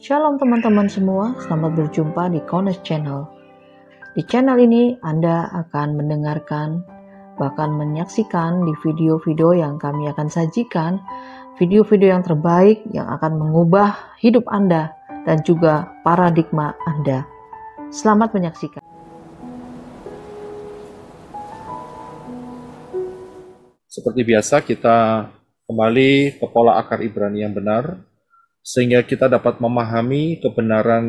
Shalom teman-teman semua, selamat berjumpa di Kones Channel. Di channel ini Anda akan mendengarkan bahkan menyaksikan di video-video yang kami akan sajikan, video-video yang terbaik yang akan mengubah hidup Anda dan juga paradigma Anda. Selamat menyaksikan. Seperti biasa kita kembali ke pola akar Ibrani yang benar sehingga kita dapat memahami kebenaran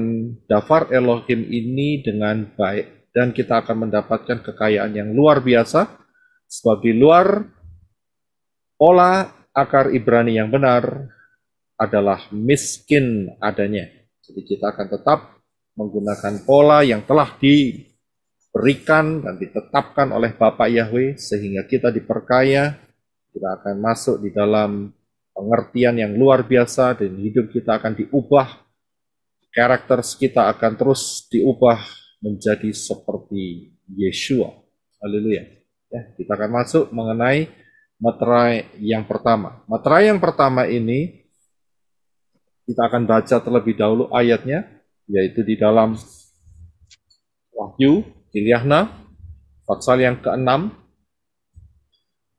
dafar Elohim ini dengan baik dan kita akan mendapatkan kekayaan yang luar biasa sebab di luar pola akar Ibrani yang benar adalah miskin adanya. Jadi kita akan tetap menggunakan pola yang telah diberikan dan ditetapkan oleh Bapak Yahweh sehingga kita diperkaya, kita akan masuk di dalam pengertian yang luar biasa dan hidup kita akan diubah, karakter kita akan terus diubah menjadi seperti Yeshua. Haleluya. Ya, kita akan masuk mengenai materai yang pertama. Materai yang pertama ini kita akan baca terlebih dahulu ayatnya yaitu di dalam Wahyu Kiliahna pasal yang ke-6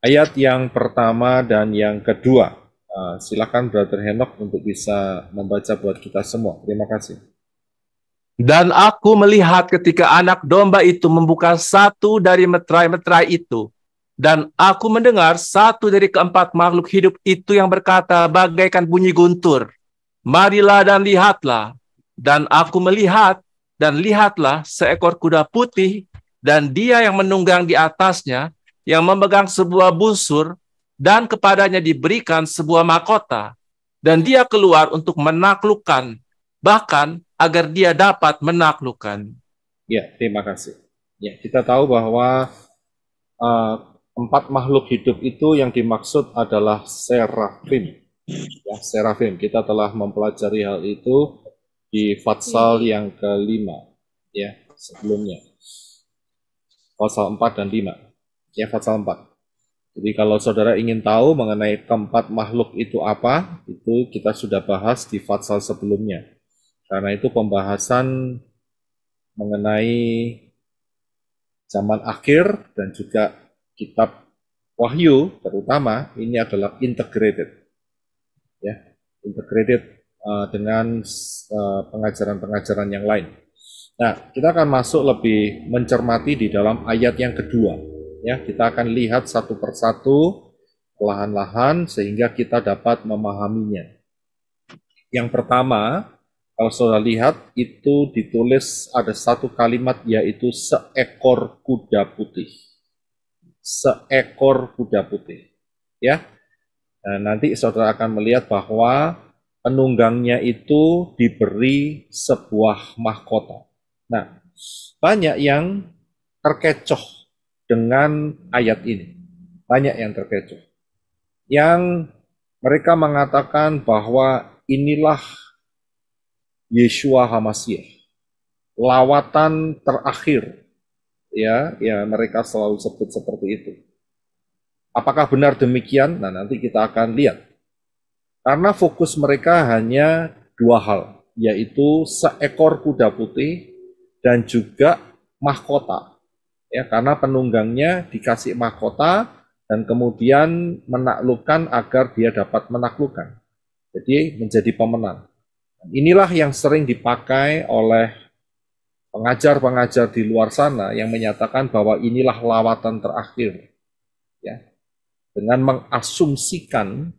ayat yang pertama dan yang kedua. Eh, silakan Brother Henok untuk bisa membaca buat kita semua. Terima kasih. Dan aku melihat ketika anak domba itu membuka satu dari meterai-meterai itu, dan aku mendengar satu dari keempat makhluk hidup itu yang berkata bagaikan bunyi guntur, Marilah dan lihatlah. Dan aku melihat dan lihatlah seekor kuda putih dan dia yang menunggang di atasnya yang memegang sebuah busur dan kepadanya diberikan sebuah mahkota dan dia keluar untuk menaklukkan bahkan agar dia dapat menaklukkan. Ya, terima kasih. Ya, kita tahu bahwa uh, empat makhluk hidup itu yang dimaksud adalah serafim. Ya, serafim. Kita telah mempelajari hal itu di fatsal yang kelima ya sebelumnya. Fatsal 4 dan 5. Ya, fatsal 4. Jadi kalau saudara ingin tahu mengenai keempat makhluk itu apa, itu kita sudah bahas di fatsal sebelumnya. Karena itu pembahasan mengenai zaman akhir dan juga kitab Wahyu terutama ini adalah integrated. Ya, integrated uh, dengan eh, pengajaran-pengajaran uh, pengajaran -pengajaran yang lain. Nah, kita akan masuk lebih mencermati di dalam ayat yang kedua Ya, kita akan lihat satu persatu perlahan-lahan sehingga kita dapat memahaminya. Yang pertama, kalau saudara lihat itu ditulis ada satu kalimat yaitu seekor kuda putih. Seekor kuda putih. Ya. Nah, nanti saudara akan melihat bahwa penunggangnya itu diberi sebuah mahkota. Nah, banyak yang terkecoh dengan ayat ini. Banyak yang terkecoh. Yang mereka mengatakan bahwa inilah Yeshua HaMasiah. Lawatan terakhir. Ya, ya mereka selalu sebut seperti itu. Apakah benar demikian? Nah, nanti kita akan lihat. Karena fokus mereka hanya dua hal, yaitu seekor kuda putih dan juga mahkota ya karena penunggangnya dikasih mahkota dan kemudian menaklukkan agar dia dapat menaklukkan. Jadi menjadi pemenang. Inilah yang sering dipakai oleh pengajar-pengajar di luar sana yang menyatakan bahwa inilah lawatan terakhir. Ya. Dengan mengasumsikan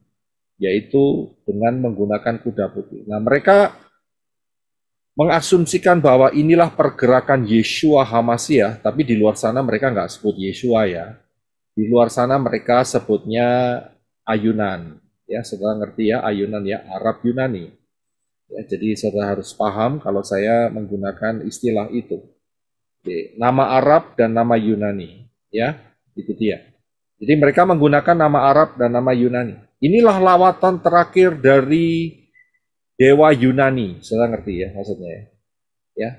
yaitu dengan menggunakan kuda putih. Nah, mereka mengasumsikan bahwa inilah pergerakan Yeshua Hamasiah, tapi di luar sana mereka nggak sebut Yeshua ya. Di luar sana mereka sebutnya ayunan. Ya, saudara ngerti ya, ayunan ya, Arab Yunani. Ya, jadi saudara harus paham kalau saya menggunakan istilah itu. Oke, nama Arab dan nama Yunani. Ya, itu dia. Jadi mereka menggunakan nama Arab dan nama Yunani. Inilah lawatan terakhir dari dewa Yunani, saudara ngerti ya maksudnya ya. ya.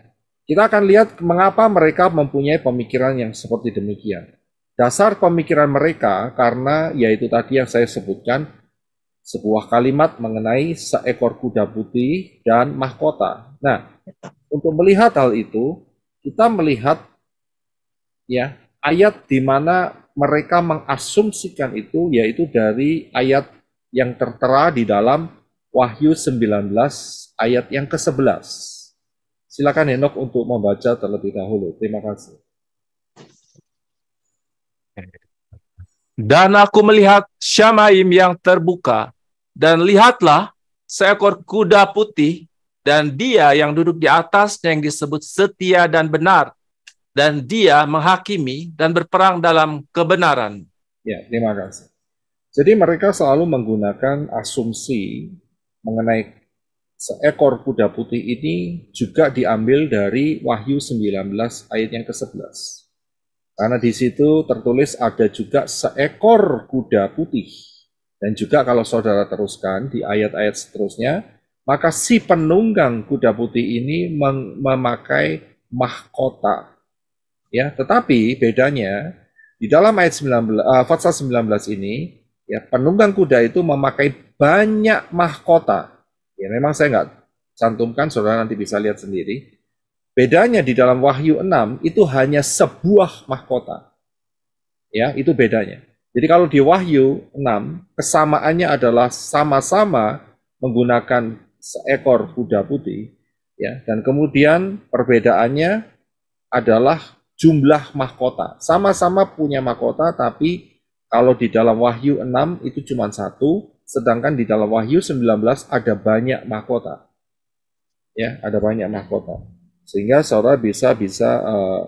Kita akan lihat mengapa mereka mempunyai pemikiran yang seperti demikian. Dasar pemikiran mereka karena yaitu tadi yang saya sebutkan sebuah kalimat mengenai seekor kuda putih dan mahkota. Nah, untuk melihat hal itu, kita melihat ya ayat di mana mereka mengasumsikan itu yaitu dari ayat yang tertera di dalam Wahyu 19 ayat yang ke-11. Silakan Henok untuk membaca terlebih dahulu. Terima kasih. Dan aku melihat Syamaim yang terbuka, dan lihatlah seekor kuda putih, dan dia yang duduk di atasnya yang disebut setia dan benar, dan dia menghakimi dan berperang dalam kebenaran. Ya, terima kasih. Jadi mereka selalu menggunakan asumsi mengenai seekor kuda putih ini juga diambil dari Wahyu 19 ayat yang ke-11. Karena di situ tertulis ada juga seekor kuda putih. Dan juga kalau saudara teruskan di ayat-ayat seterusnya, maka si penunggang kuda putih ini memakai mahkota. Ya, tetapi bedanya di dalam ayat 19 uh, 19 ini ya penunggang kuda itu memakai banyak mahkota. Ya memang saya nggak cantumkan, saudara nanti bisa lihat sendiri. Bedanya di dalam Wahyu 6 itu hanya sebuah mahkota. Ya, itu bedanya. Jadi kalau di Wahyu 6, kesamaannya adalah sama-sama menggunakan seekor kuda putih, ya. Dan kemudian perbedaannya adalah jumlah mahkota. Sama-sama punya mahkota tapi kalau di dalam Wahyu 6 itu cuma satu, sedangkan di dalam Wahyu 19 ada banyak mahkota. Ya, ada banyak mahkota. Sehingga saudara bisa bisa uh,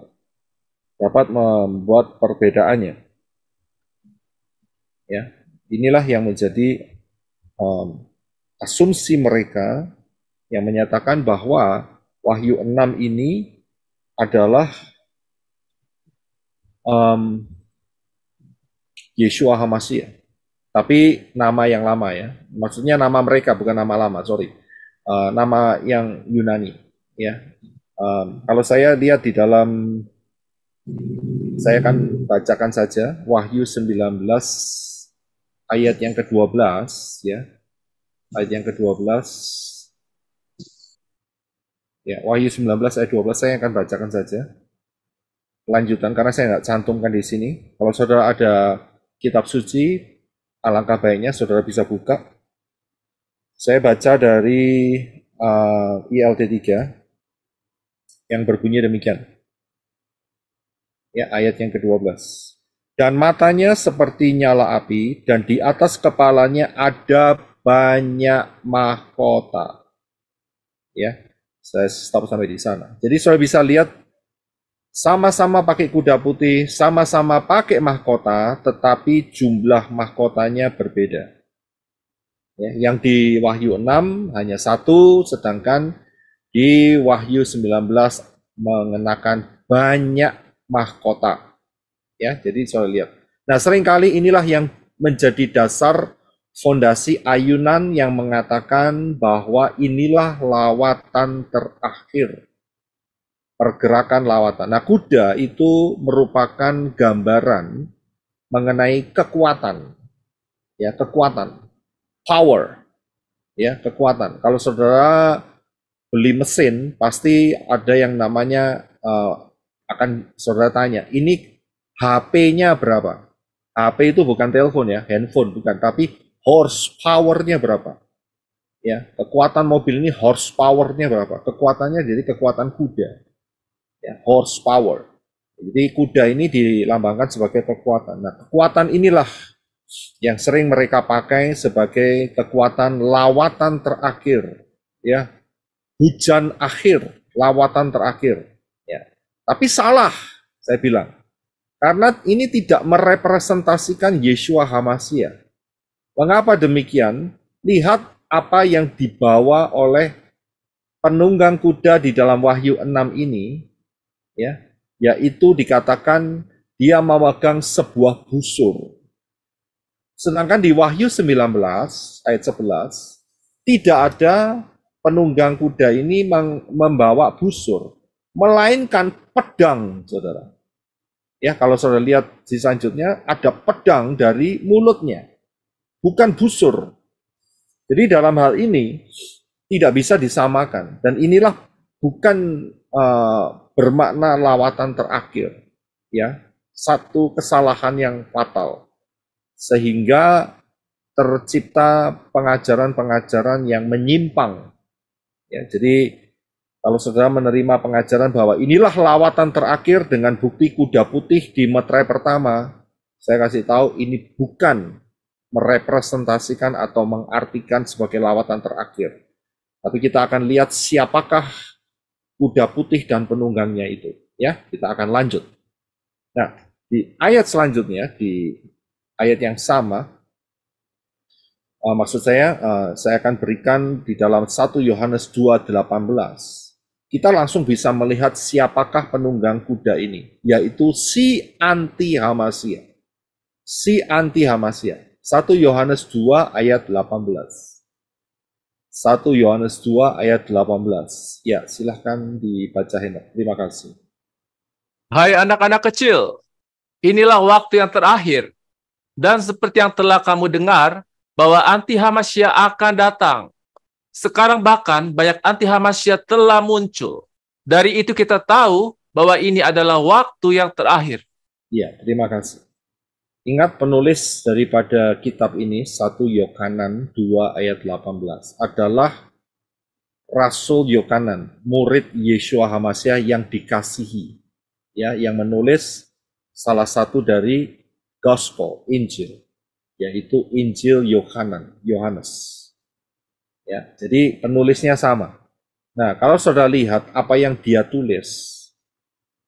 dapat membuat perbedaannya. Ya, inilah yang menjadi um, asumsi mereka yang menyatakan bahwa Wahyu 6 ini adalah um, Yeshua Hamasia. Ya. Tapi nama yang lama ya. Maksudnya nama mereka bukan nama lama, sorry. Uh, nama yang Yunani ya. Um, kalau saya lihat di dalam saya akan bacakan saja Wahyu 19 ayat yang ke-12 ya. Ayat yang ke-12 Ya, Wahyu 19 ayat 12 saya akan bacakan saja. Lanjutan karena saya nggak cantumkan di sini. Kalau saudara ada kitab suci, alangkah baiknya saudara bisa buka. Saya baca dari uh, eh, ILT 3 yang berbunyi demikian. Ya, ayat yang ke-12. Dan matanya seperti nyala api, dan di atas kepalanya ada banyak mahkota. Ya, saya stop sampai di sana. Jadi saudara bisa lihat sama-sama pakai kuda putih, sama-sama pakai mahkota, tetapi jumlah mahkotanya berbeda. Ya, yang di Wahyu 6 hanya satu, sedangkan di Wahyu 19 mengenakan banyak mahkota. Ya, jadi saya lihat. Nah, seringkali inilah yang menjadi dasar fondasi ayunan yang mengatakan bahwa inilah lawatan terakhir pergerakan lawatan. Nah, kuda itu merupakan gambaran mengenai kekuatan. Ya, kekuatan. Power. Ya, kekuatan. Kalau saudara beli mesin, pasti ada yang namanya uh, akan saudara tanya, ini HP-nya berapa? HP itu bukan telepon ya, handphone bukan, tapi horsepower-nya berapa? Ya, kekuatan mobil ini horsepower-nya berapa? Kekuatannya jadi kekuatan kuda ya, horsepower. Jadi kuda ini dilambangkan sebagai kekuatan. Nah, kekuatan inilah yang sering mereka pakai sebagai kekuatan lawatan terakhir, ya. Hujan akhir, lawatan terakhir, ya. Tapi salah, saya bilang. Karena ini tidak merepresentasikan Yeshua Hamasia. Mengapa demikian? Lihat apa yang dibawa oleh penunggang kuda di dalam Wahyu 6 ini ya yaitu dikatakan dia memegang sebuah busur. Sedangkan di Wahyu 19 ayat 11 tidak ada penunggang kuda ini membawa busur, melainkan pedang, Saudara. Ya, kalau Saudara lihat di selanjutnya ada pedang dari mulutnya. Bukan busur. Jadi dalam hal ini tidak bisa disamakan dan inilah bukan uh, bermakna lawatan terakhir, ya satu kesalahan yang fatal, sehingga tercipta pengajaran-pengajaran yang menyimpang. Ya, jadi kalau saudara menerima pengajaran bahwa inilah lawatan terakhir dengan bukti kuda putih di metrai pertama, saya kasih tahu ini bukan merepresentasikan atau mengartikan sebagai lawatan terakhir. Tapi kita akan lihat siapakah kuda putih dan penunggangnya itu. Ya, kita akan lanjut. Nah, di ayat selanjutnya di ayat yang sama uh, maksud saya uh, saya akan berikan di dalam 1 Yohanes 2:18. Kita langsung bisa melihat siapakah penunggang kuda ini, yaitu si anti Hamasia. Si anti Hamasia. 1 Yohanes 2 ayat 18. 1 Yohanes 2 ayat 18. Ya, silahkan dibaca Hendak. Terima kasih. Hai anak-anak kecil, inilah waktu yang terakhir. Dan seperti yang telah kamu dengar, bahwa anti Hamasya akan datang. Sekarang bahkan banyak anti Hamasya telah muncul. Dari itu kita tahu bahwa ini adalah waktu yang terakhir. Ya, terima kasih. Ingat penulis daripada kitab ini 1 Yohanan 2 ayat 18 adalah Rasul Yohanan, murid Yeshua Hamasyah yang dikasihi, ya, yang menulis salah satu dari Gospel Injil, yaitu Injil Yohanan, Yohanes. Ya, jadi penulisnya sama. Nah, kalau saudara lihat apa yang dia tulis,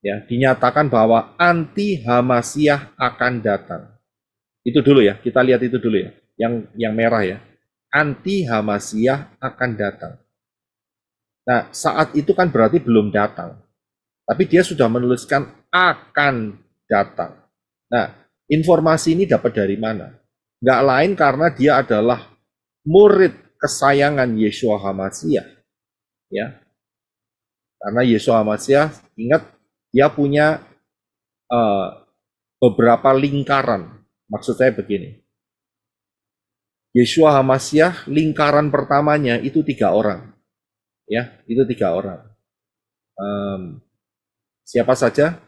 ya dinyatakan bahwa anti Hamasiah akan datang. Itu dulu ya, kita lihat itu dulu ya, yang yang merah ya. Anti Hamasiah akan datang. Nah, saat itu kan berarti belum datang. Tapi dia sudah menuliskan akan datang. Nah, informasi ini dapat dari mana? Nggak lain karena dia adalah murid kesayangan Yeshua Hamasiah. Ya. Karena yesus Hamasiah, ingat dia punya uh, beberapa lingkaran. Maksud saya begini. Yesus Hamasyah lingkaran pertamanya itu tiga orang. Ya, itu tiga orang. Um, siapa saja?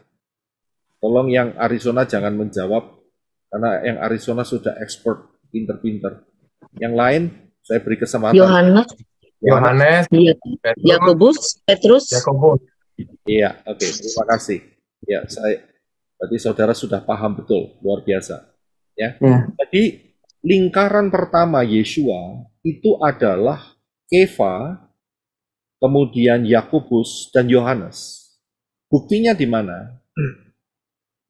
Tolong yang Arizona jangan menjawab karena yang Arizona sudah expert, pinter-pinter. Yang lain saya beri kesempatan. Yohanes. Yohanes. Iya. Yakobus. Petrus. Yakobus. Iya, oke, okay, terima kasih. Ya, saya berarti saudara sudah paham betul, luar biasa. Ya. ya. Jadi lingkaran pertama Yeshua itu adalah Eva, kemudian Yakobus dan Yohanes. Buktinya di mana?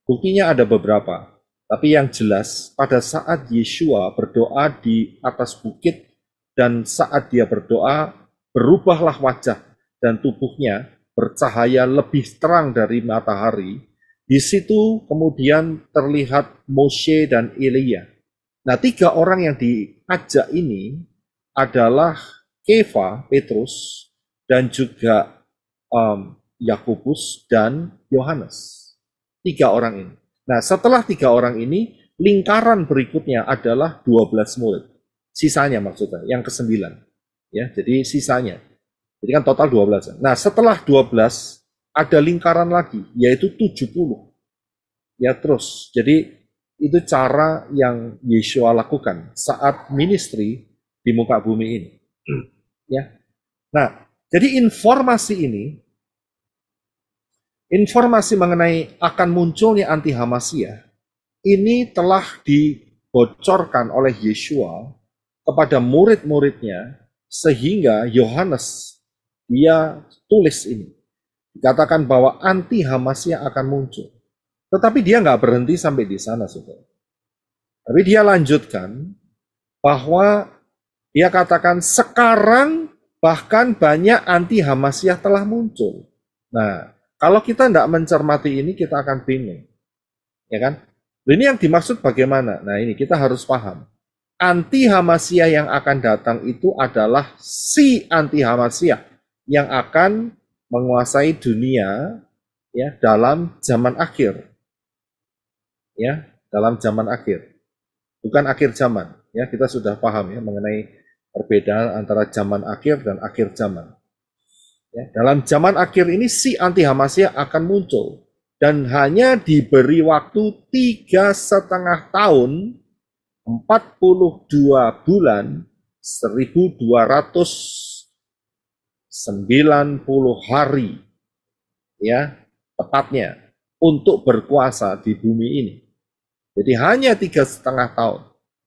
Buktinya ada beberapa. Tapi yang jelas pada saat Yeshua berdoa di atas bukit dan saat dia berdoa berubahlah wajah dan tubuhnya bercahaya lebih terang dari matahari, di situ kemudian terlihat Moshe dan Elia. Nah, tiga orang yang diajak ini adalah Kefa, Petrus, dan juga um, Yakobus dan Yohanes. Tiga orang ini. Nah, setelah tiga orang ini, lingkaran berikutnya adalah 12 murid. Sisanya maksudnya, yang kesembilan. Ya, jadi sisanya. Jadi kan total 12. Nah, setelah 12 ada lingkaran lagi yaitu 70. Ya terus. Jadi itu cara yang Yeshua lakukan saat ministry di muka bumi ini. Ya. Nah, jadi informasi ini informasi mengenai akan munculnya anti Hamasia ini telah dibocorkan oleh Yeshua kepada murid-muridnya sehingga Yohanes dia tulis ini. Dikatakan bahwa anti Hamasnya akan muncul. Tetapi dia nggak berhenti sampai di sana, saudara. Tapi dia lanjutkan bahwa dia katakan sekarang bahkan banyak anti Hamasiah telah muncul. Nah, kalau kita tidak mencermati ini, kita akan bingung. Ya kan? Ini yang dimaksud bagaimana? Nah ini kita harus paham. Anti Hamasiah yang akan datang itu adalah si anti Hamasiah yang akan menguasai dunia ya dalam zaman akhir. Ya, dalam zaman akhir. Bukan akhir zaman, ya kita sudah paham ya mengenai perbedaan antara zaman akhir dan akhir zaman. Ya, dalam zaman akhir ini si anti Hamasia akan muncul dan hanya diberi waktu tiga setengah tahun 42 bulan 1200 90 hari ya tepatnya untuk berkuasa di bumi ini. Jadi hanya tiga setengah tahun.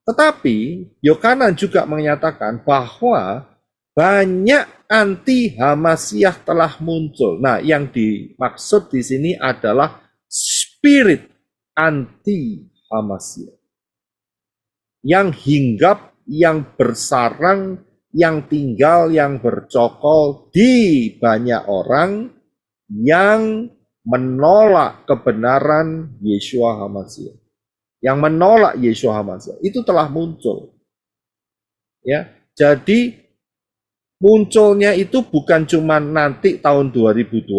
Tetapi Yohanan juga menyatakan bahwa banyak anti Hamasiah telah muncul. Nah, yang dimaksud di sini adalah spirit anti Hamasiah yang hinggap, yang bersarang yang tinggal yang bercokol di banyak orang yang menolak kebenaran Yeshua HaMasiah. Yang menolak Yeshua HaMasiah itu telah muncul. Ya, jadi munculnya itu bukan cuma nanti tahun 2026,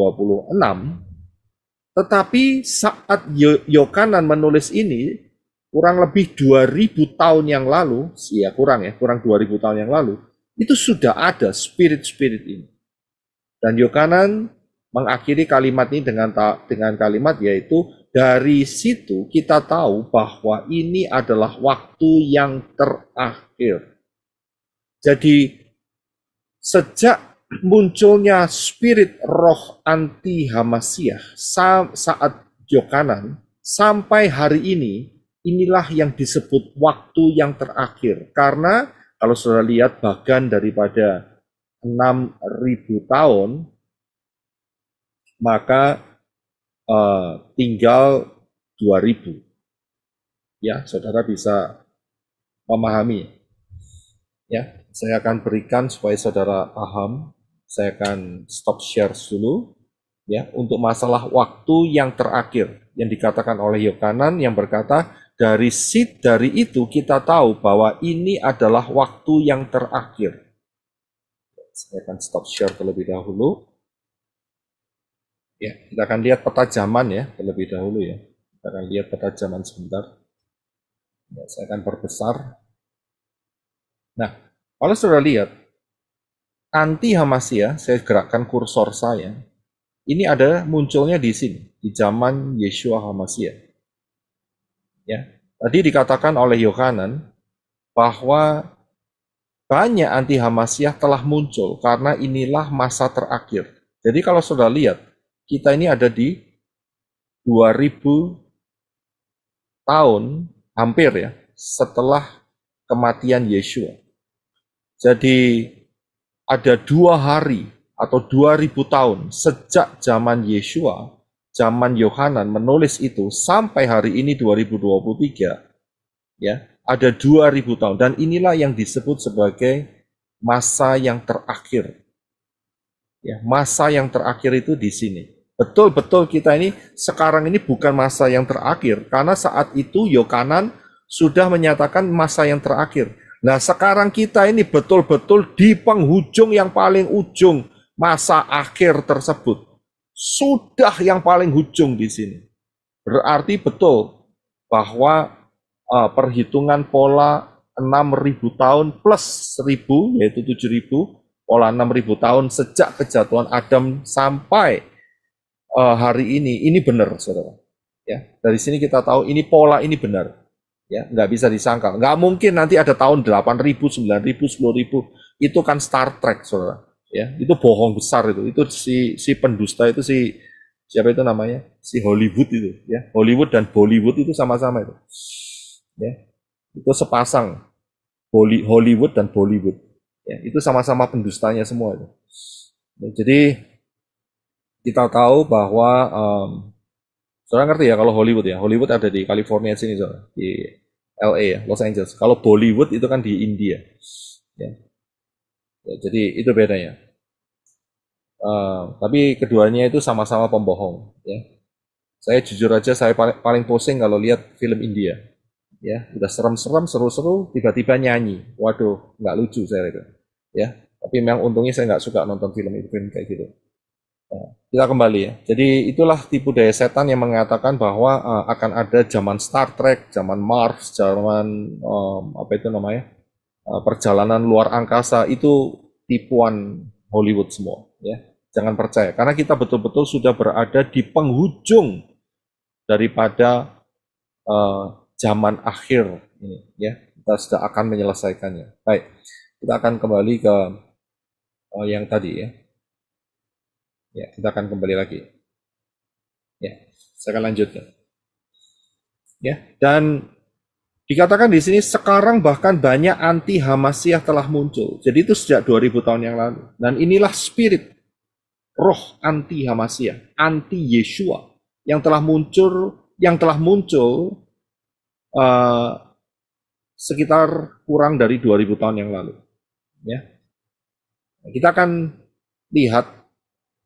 tetapi saat Yokanan menulis ini kurang lebih 2000 tahun yang lalu, ya kurang ya, kurang 2000 tahun yang lalu, itu sudah ada spirit-spirit ini. Dan Yohanan mengakhiri kalimat ini dengan dengan kalimat yaitu dari situ kita tahu bahwa ini adalah waktu yang terakhir. Jadi sejak munculnya spirit roh anti Hamasiah saat Yohanan sampai hari ini inilah yang disebut waktu yang terakhir karena kalau saudara lihat bagan daripada 6.000 tahun, maka uh, tinggal 2.000. Ya, saudara bisa memahami. Ya, saya akan berikan supaya saudara paham. Saya akan stop share dulu. Ya, untuk masalah waktu yang terakhir yang dikatakan oleh Yohanan yang berkata, dari sit dari itu kita tahu bahwa ini adalah waktu yang terakhir. Saya akan stop share terlebih dahulu. Ya, kita akan lihat peta zaman ya terlebih dahulu ya. Kita akan lihat peta zaman sebentar. Ya, saya akan perbesar. Nah, kalau sudah lihat anti Hamasia, saya gerakkan kursor saya. Ini ada munculnya di sini di zaman Yeshua Hamasia. Ya. Tadi dikatakan oleh Yohanan bahwa banyak anti Hamasiah telah muncul karena inilah masa terakhir. Jadi kalau sudah lihat, kita ini ada di 2000 tahun hampir ya setelah kematian Yeshua. Jadi ada dua hari atau 2000 tahun sejak zaman Yeshua zaman Yohanan menulis itu sampai hari ini 2023 ya ada 2000 tahun dan inilah yang disebut sebagai masa yang terakhir ya masa yang terakhir itu di sini betul-betul kita ini sekarang ini bukan masa yang terakhir karena saat itu Yohanan sudah menyatakan masa yang terakhir nah sekarang kita ini betul-betul di penghujung yang paling ujung masa akhir tersebut sudah yang paling hujung di sini. Berarti betul bahwa uh, perhitungan pola 6.000 tahun plus 1.000 yaitu 7.000 pola 6.000 tahun sejak kejatuhan Adam sampai uh, hari ini ini benar saudara. Ya dari sini kita tahu ini pola ini benar. Ya nggak bisa disangkal. Nggak mungkin nanti ada tahun 8.000, 9.000, 10.000 itu kan Star Trek saudara ya itu bohong besar itu itu si si pendusta itu si siapa itu namanya si Hollywood itu ya Hollywood dan Bollywood itu sama-sama itu ya itu sepasang Hollywood dan Bollywood ya itu sama-sama pendustanya semua itu ya, jadi kita tahu bahwa um, saudara ngerti ya kalau Hollywood ya Hollywood ada di California sini soalnya di LA ya Los Angeles kalau Bollywood itu kan di India ya Ya, jadi itu bedanya. Uh, tapi keduanya itu sama-sama pembohong. Ya. Saya jujur aja saya paling, paling pusing kalau lihat film India. Ya, udah serem-serem, seru-seru, tiba-tiba nyanyi. Waduh, nggak lucu saya itu. Ya, tapi memang untungnya saya nggak suka nonton film itu film kayak gitu. Ya, kita kembali ya. Jadi itulah tipu daya setan yang mengatakan bahwa uh, akan ada zaman Star Trek, zaman Mars, zaman um, apa itu namanya, Eh, perjalanan luar angkasa itu tipuan Hollywood semua ya jangan percaya karena kita betul-betul sudah berada di penghujung daripada uh, zaman akhir ini ya kita sudah akan menyelesaikannya baik kita akan kembali ke uh, yang tadi ya ya kita akan kembali lagi ya saya akan lanjutkan ya dan Dikatakan di sini sekarang bahkan banyak anti hamasiah telah muncul. Jadi itu sejak 2000 tahun yang lalu. Dan inilah spirit roh anti hamasiah anti Yeshua yang telah muncul yang telah muncul uh, sekitar kurang dari 2000 tahun yang lalu. Ya. Kita akan lihat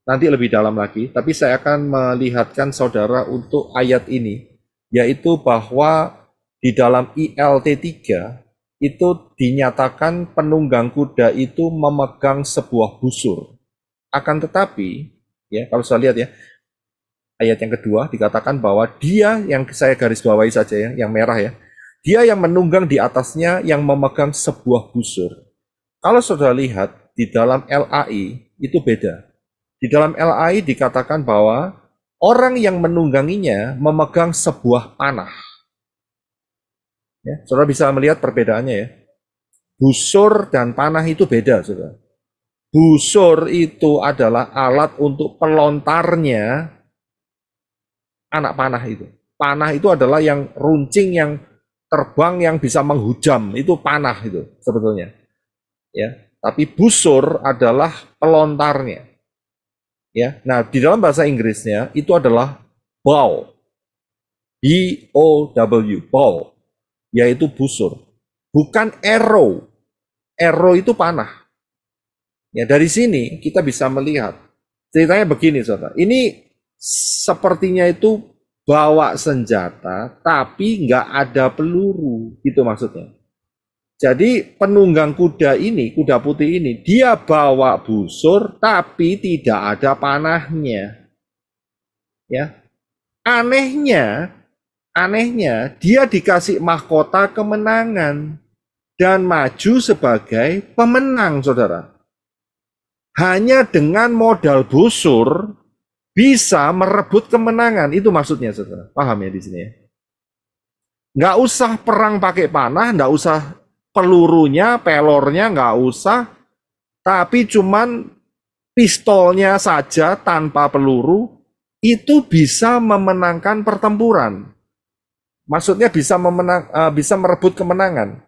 nanti lebih dalam lagi, tapi saya akan melihatkan saudara untuk ayat ini yaitu bahwa di dalam ILT 3 itu dinyatakan penunggang kuda itu memegang sebuah busur. Akan tetapi, ya kalau saya lihat ya, ayat yang kedua dikatakan bahwa dia yang saya garis bawahi saja ya, yang merah ya, dia yang menunggang di atasnya yang memegang sebuah busur. Kalau sudah lihat di dalam LAI itu beda. Di dalam LAI dikatakan bahwa orang yang menungganginya memegang sebuah panah. Ya, saudara bisa melihat perbedaannya ya. Busur dan panah itu beda, saudara. Busur itu adalah alat untuk pelontarnya anak panah itu. Panah itu adalah yang runcing yang terbang yang bisa menghujam, itu panah itu sebetulnya. Ya, tapi busur adalah pelontarnya. Ya. Nah, di dalam bahasa Inggrisnya itu adalah bow. B O W, bow yaitu busur. Bukan arrow. Arrow itu panah. Ya dari sini kita bisa melihat ceritanya begini saudara. Ini sepertinya itu bawa senjata tapi nggak ada peluru itu maksudnya. Jadi penunggang kuda ini, kuda putih ini, dia bawa busur tapi tidak ada panahnya. Ya. Anehnya Anehnya, dia dikasih mahkota kemenangan dan maju sebagai pemenang, saudara. Hanya dengan modal busur bisa merebut kemenangan. Itu maksudnya, saudara. Paham ya di sini ya? Nggak usah perang pakai panah, nggak usah pelurunya, pelornya, nggak usah. Tapi cuman pistolnya saja tanpa peluru, itu bisa memenangkan pertempuran. Maksudnya bisa memenang, uh, bisa merebut kemenangan,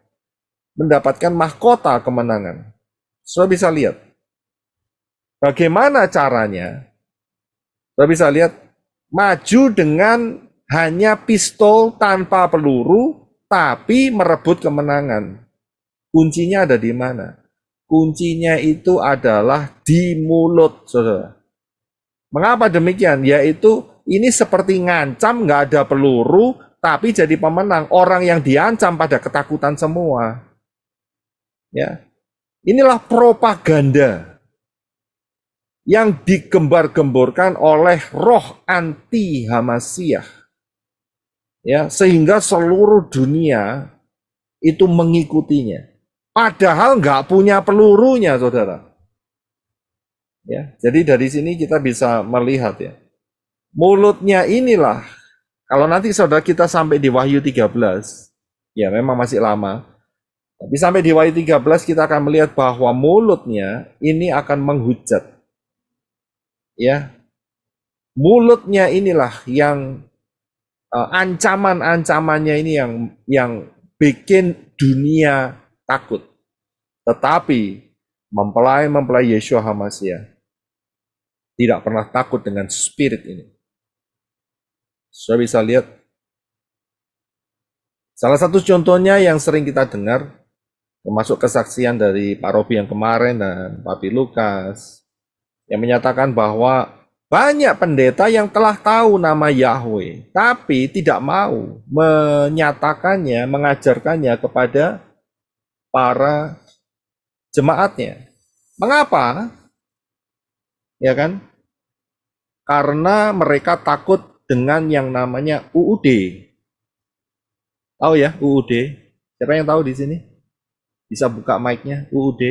mendapatkan mahkota kemenangan. Saudara bisa lihat bagaimana caranya. Saudara bisa lihat maju dengan hanya pistol tanpa peluru, tapi merebut kemenangan. Kuncinya ada di mana? Kuncinya itu adalah di mulut, saudara. Mengapa demikian? Yaitu ini seperti ngancam nggak ada peluru, tapi jadi pemenang orang yang diancam pada ketakutan semua. Ya. Inilah propaganda yang digembar-gemborkan oleh roh anti Hamasiah. Ya, sehingga seluruh dunia itu mengikutinya. Padahal nggak punya pelurunya, saudara. Ya, jadi dari sini kita bisa melihat ya. Mulutnya inilah kalau nanti saudara kita sampai di Wahyu 13, ya memang masih lama. Tapi sampai di Wahyu 13 kita akan melihat bahwa mulutnya ini akan menghujat. Ya. Mulutnya inilah yang uh, ancaman-ancamannya ini yang yang bikin dunia takut. Tetapi mempelai-mempelai Yeshua Hamasya tidak pernah takut dengan spirit ini. Saya bisa lihat. Salah satu contohnya yang sering kita dengar, termasuk kesaksian dari Pak Robi yang kemarin dan Papi Lukas, yang menyatakan bahwa banyak pendeta yang telah tahu nama Yahweh, tapi tidak mau menyatakannya, mengajarkannya kepada para jemaatnya. Mengapa? Ya kan? Karena mereka takut dengan yang namanya UUD. Tahu ya UUD? Siapa yang tahu di sini? Bisa buka mic-nya UUD.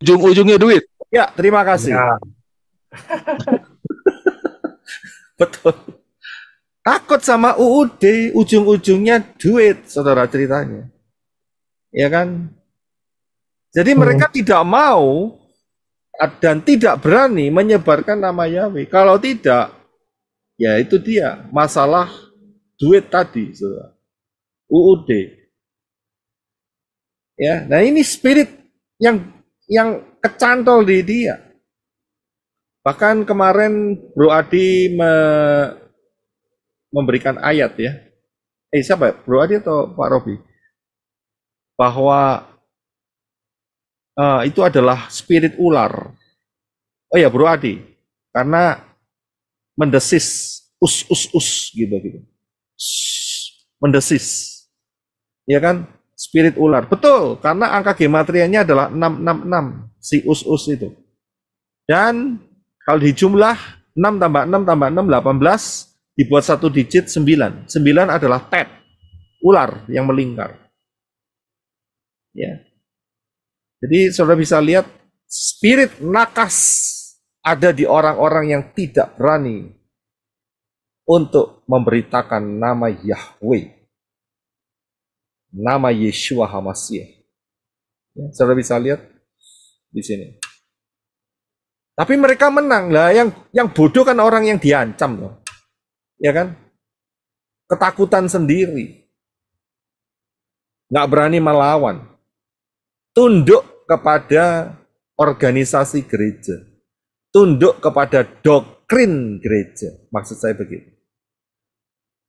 Ujung-ujungnya duit. Ya, terima kasih. Ya. Betul. Takut sama UUD, ujung-ujungnya duit, saudara ceritanya. Ya kan? Jadi hmm. mereka hmm. tidak mau dan tidak berani menyebarkan nama Yahweh. Kalau tidak, Ya itu dia, masalah duit tadi, saudara. UUD. Ya, nah ini spirit yang yang kecantol di dia. Bahkan kemarin Bro Adi me, memberikan ayat ya. Eh siapa ya? Bro Adi atau Pak Robi? Bahwa uh, itu adalah spirit ular. Oh ya Bro Adi, karena mendesis us us us gitu gitu mendesis ya kan spirit ular betul karena angka gematriannya adalah 666 si us us itu dan kalau dijumlah 6 tambah 6 tambah 6 18 dibuat satu digit 9 9 adalah tet ular yang melingkar ya jadi saudara bisa lihat spirit nakas ada di orang-orang yang tidak berani untuk memberitakan nama Yahweh. Nama Yeshua HaMasih. Ya, saudara bisa lihat di sini. Tapi mereka menang lah. Yang yang bodoh kan orang yang diancam loh. Ya kan? Ketakutan sendiri. Nggak berani melawan. Tunduk kepada organisasi gereja tunduk kepada doktrin gereja. Maksud saya begitu.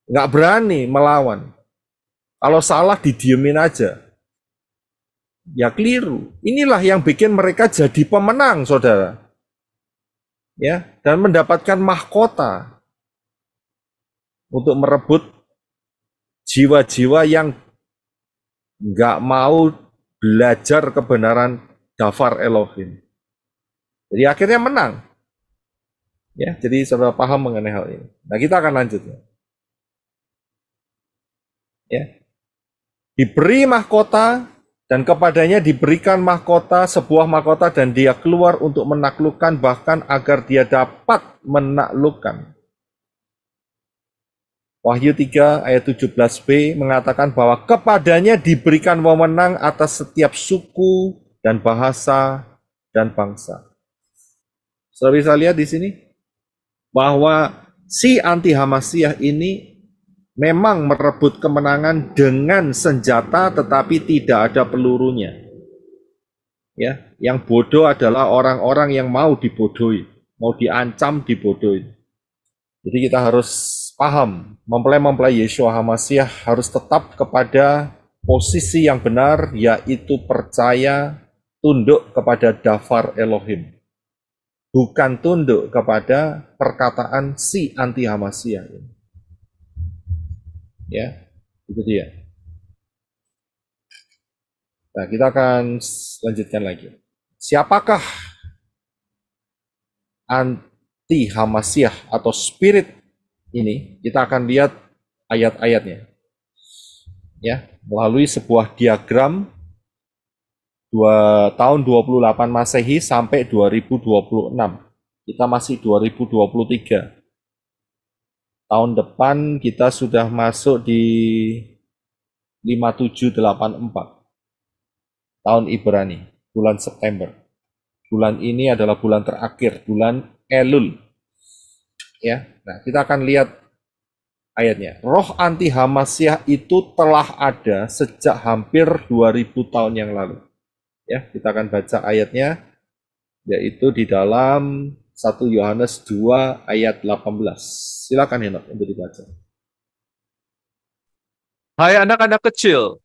Nggak berani melawan. Kalau salah didiemin aja. Ya keliru. Inilah yang bikin mereka jadi pemenang, saudara. Ya, dan mendapatkan mahkota untuk merebut jiwa-jiwa yang nggak mau belajar kebenaran dafar Elohim. Jadi akhirnya menang. Ya, jadi saudara paham mengenai hal ini. Nah, kita akan lanjut. Ya. ya. Diberi mahkota dan kepadanya diberikan mahkota, sebuah mahkota dan dia keluar untuk menaklukkan bahkan agar dia dapat menaklukkan. Wahyu 3 ayat 17b mengatakan bahwa kepadanya diberikan wewenang atas setiap suku dan bahasa dan bangsa. Saya bisa lihat di sini bahwa si anti Hamasiah ini memang merebut kemenangan dengan senjata tetapi tidak ada pelurunya. Ya, yang bodoh adalah orang-orang yang mau dibodohi, mau diancam dibodohi. Jadi kita harus paham, mempelai-mempelai Yeshua Hamasiah harus tetap kepada posisi yang benar yaitu percaya tunduk kepada dafar Elohim bukan tunduk kepada perkataan si anti Hamasia. Ya, itu dia. Nah, kita akan lanjutkan lagi. Siapakah anti Hamasiah atau spirit ini? Kita akan lihat ayat-ayatnya. Ya, melalui sebuah diagram dua, tahun 28 Masehi sampai 2026. Kita masih 2023. Tahun depan kita sudah masuk di 5784. Tahun Ibrani, bulan September. Bulan ini adalah bulan terakhir, bulan Elul. Ya. Nah, kita akan lihat ayatnya. Roh anti Hamasiah itu telah ada sejak hampir 2000 tahun yang lalu. Ya, kita akan baca ayatnya yaitu di dalam 1 Yohanes 2 ayat 18. Silakan Henok untuk dibaca. Hai anak-anak kecil,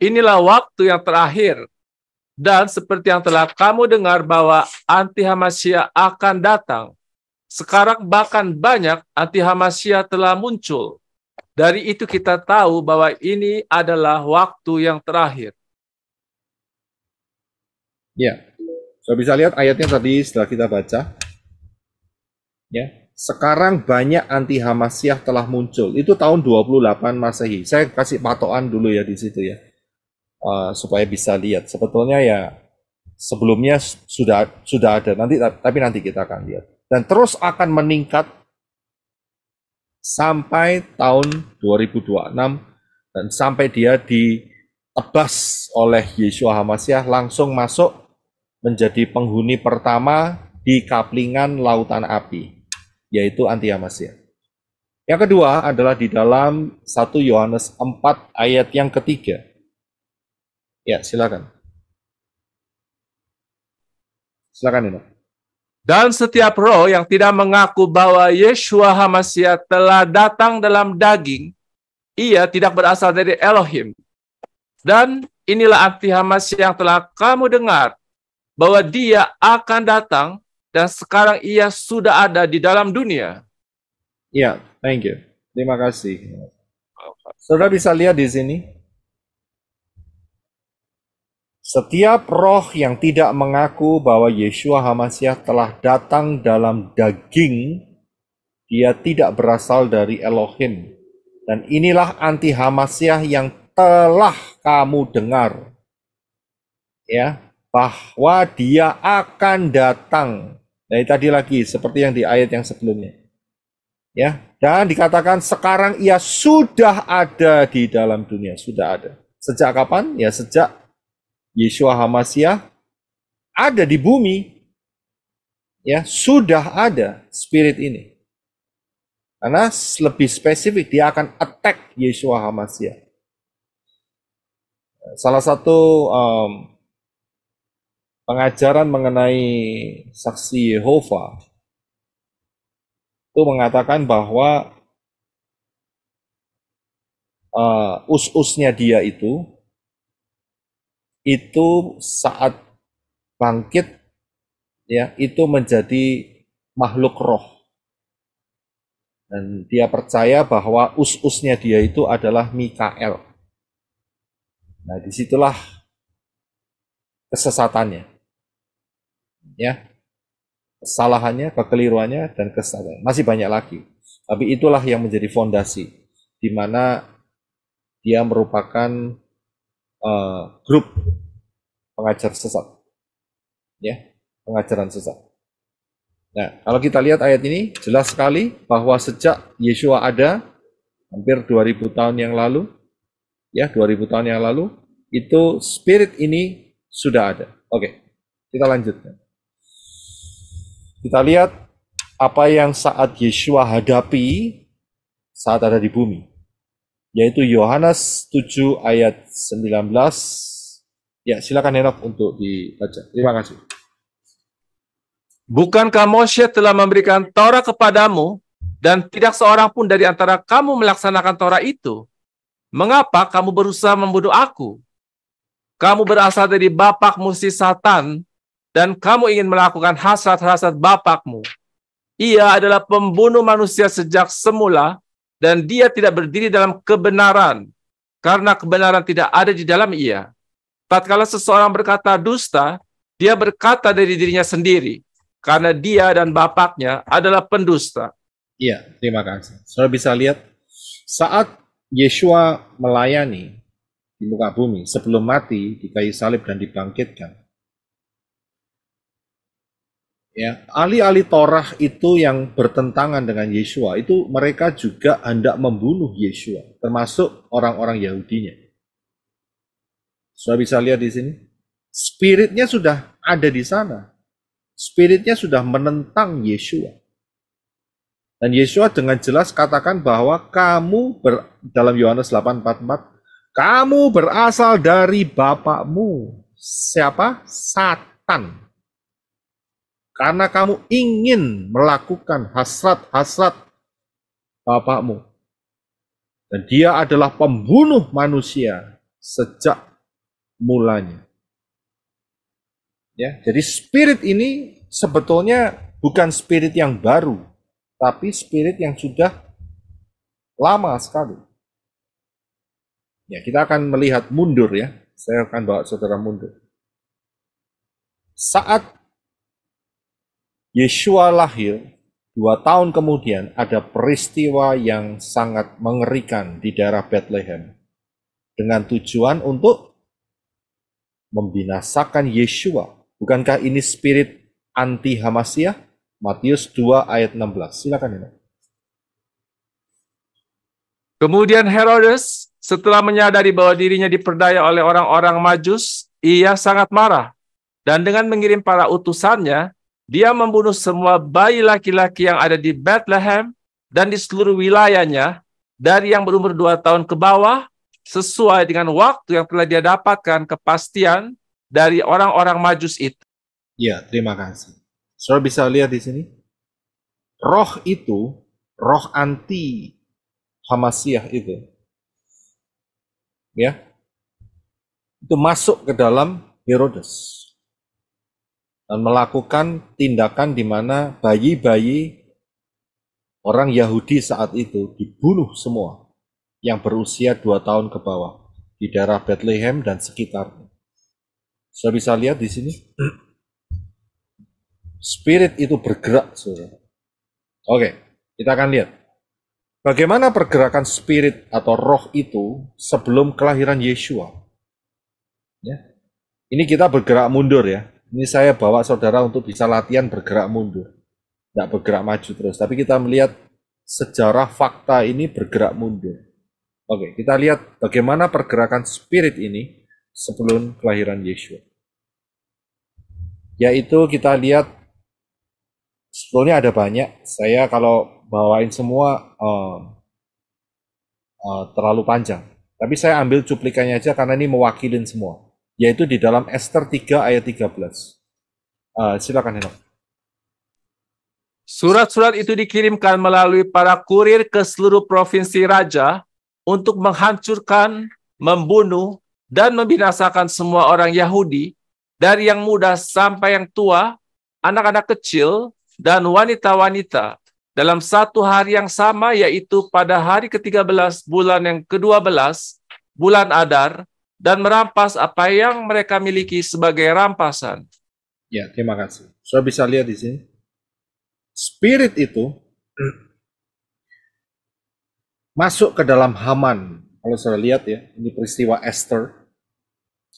inilah waktu yang terakhir. Dan seperti yang telah kamu dengar bahwa anti hamasia akan datang. Sekarang bahkan banyak anti hamasia telah muncul. Dari itu kita tahu bahwa ini adalah waktu yang terakhir. Ya, sudah bisa lihat ayatnya tadi setelah kita baca. Ya, sekarang banyak anti Hamasiah telah muncul. Itu tahun 28 Masehi. Saya kasih patokan dulu ya di situ ya. Uh, supaya bisa lihat. Sebetulnya ya sebelumnya sudah sudah ada nanti tapi nanti kita akan lihat. Dan terus akan meningkat sampai tahun 2026 dan sampai dia di ditebas oleh Yeshua Hamasiah langsung masuk menjadi penghuni pertama di kaplingan lautan api, yaitu Antiamasya. Yang kedua adalah di dalam 1 Yohanes 4 ayat yang ketiga. Ya, silakan. Silakan, Nino. Dan setiap roh yang tidak mengaku bahwa Yeshua HaMasya telah datang dalam daging, ia tidak berasal dari Elohim. Dan inilah anti Hamas yang telah kamu dengar bahwa dia akan datang dan sekarang ia sudah ada di dalam dunia. Ya, yeah, thank you. Terima kasih. Saudara bisa lihat di sini. Setiap roh yang tidak mengaku bahwa Yeshua Hamasiah telah datang dalam daging, dia tidak berasal dari Elohim. Dan inilah anti Hamasiah yang telah kamu dengar. Ya, bahwa dia akan datang. Dari nah, tadi lagi seperti yang di ayat yang sebelumnya. Ya, dan dikatakan sekarang ia sudah ada di dalam dunia, sudah ada. Sejak kapan? Ya sejak Yeshua Hamasiah ada di bumi. Ya, sudah ada spirit ini. Karena lebih spesifik dia akan attack Yeshua Hamasiah. Salah satu um, pengajaran mengenai saksi Yehova itu mengatakan bahwa uh, us-usnya dia itu itu saat bangkit ya itu menjadi makhluk roh dan dia percaya bahwa us-usnya dia itu adalah Mikael. Nah, disitulah kesesatannya ya kesalahannya, kekeliruannya dan kesalahannya. Masih banyak lagi. Tapi itulah yang menjadi fondasi di mana dia merupakan uh, grup pengajar sesat. Ya, pengajaran sesat. Nah, kalau kita lihat ayat ini jelas sekali bahwa sejak Yeshua ada hampir 2000 tahun yang lalu, ya 2000 tahun yang lalu, itu spirit ini sudah ada. Oke, kita lanjutkan. Kita lihat apa yang saat Yesus hadapi saat ada di bumi. Yaitu Yohanes 7 ayat 19. Ya, silakan enak untuk dibaca. Terima kasih. Bukankah Moshe telah memberikan Torah kepadamu dan tidak seorang pun dari antara kamu melaksanakan Torah itu? Mengapa kamu berusaha membunuh aku? Kamu berasal dari bapakmu si Satan dan kamu ingin melakukan hasrat-hasrat bapakmu. Ia adalah pembunuh manusia sejak semula dan dia tidak berdiri dalam kebenaran karena kebenaran tidak ada di dalam ia. Tatkala seseorang berkata dusta, dia berkata dari dirinya sendiri karena dia dan bapaknya adalah pendusta. Iya, terima kasih. Saudara bisa lihat saat Yeshua melayani di muka bumi sebelum mati di kayu salib dan dibangkitkan Ya, ahli-ahli Torah itu yang bertentangan dengan Yesua itu mereka juga hendak membunuh Yesua, termasuk orang-orang Yahudinya. Sudah bisa lihat di sini, spiritnya sudah ada di sana. Spiritnya sudah menentang Yesua. Dan Yesua dengan jelas katakan bahwa kamu ber, dalam Yohanes 8:44, kamu berasal dari bapakmu. Siapa? Satan karena kamu ingin melakukan hasrat-hasrat bapakmu. Dan dia adalah pembunuh manusia sejak mulanya. Ya, jadi spirit ini sebetulnya bukan spirit yang baru, tapi spirit yang sudah lama sekali. Ya, kita akan melihat mundur ya. Saya akan bawa saudara mundur. Saat Yeshua lahir, dua tahun kemudian ada peristiwa yang sangat mengerikan di daerah Bethlehem dengan tujuan untuk membinasakan Yeshua. Bukankah ini spirit anti Hamasiah? Matius 2 ayat 16. Silakan ini. Kemudian Herodes setelah menyadari bahwa dirinya diperdaya oleh orang-orang Majus, ia sangat marah dan dengan mengirim para utusannya dia membunuh semua bayi laki-laki yang ada di Bethlehem dan di seluruh wilayahnya, dari yang berumur dua tahun ke bawah, sesuai dengan waktu yang telah dia dapatkan kepastian dari orang-orang majus itu. Ya, terima kasih. Saudara bisa lihat di sini, roh itu, roh anti Hamasiah itu, ya, itu masuk ke dalam Herodes dan melakukan tindakan di mana bayi-bayi orang Yahudi saat itu dibunuh semua yang berusia dua tahun ke bawah di daerah Bethlehem dan sekitarnya. Saya bisa lihat di sini? Spirit itu bergerak, saudara. Oke, kita akan lihat. Bagaimana pergerakan spirit atau roh itu sebelum kelahiran Yeshua? Ya. Ini kita bergerak mundur ya, ini saya bawa saudara untuk bisa latihan bergerak mundur. Tidak bergerak maju terus. Tapi kita melihat sejarah fakta ini bergerak mundur. Oke, kita lihat bagaimana pergerakan spirit ini sebelum kelahiran Yesus. Yaitu kita lihat sebetulnya ada banyak. Saya kalau bawain semua uh, uh, terlalu panjang. Tapi saya ambil cuplikannya aja karena ini mewakilin semua yaitu di dalam Esther 3 ayat 13. Uh, ah, silakan Henok. Surat-surat itu dikirimkan melalui para kurir ke seluruh provinsi raja untuk menghancurkan, membunuh, dan membinasakan semua orang Yahudi dari yang muda sampai yang tua, anak-anak kecil, dan wanita-wanita dalam satu hari yang sama yaitu pada hari ke-13 bulan yang ke-12 bulan Adar dan merampas apa yang mereka miliki sebagai rampasan. Ya, terima kasih. Saya so, bisa lihat di sini. Spirit itu masuk ke dalam Haman. Kalau saya lihat ya, ini peristiwa Esther,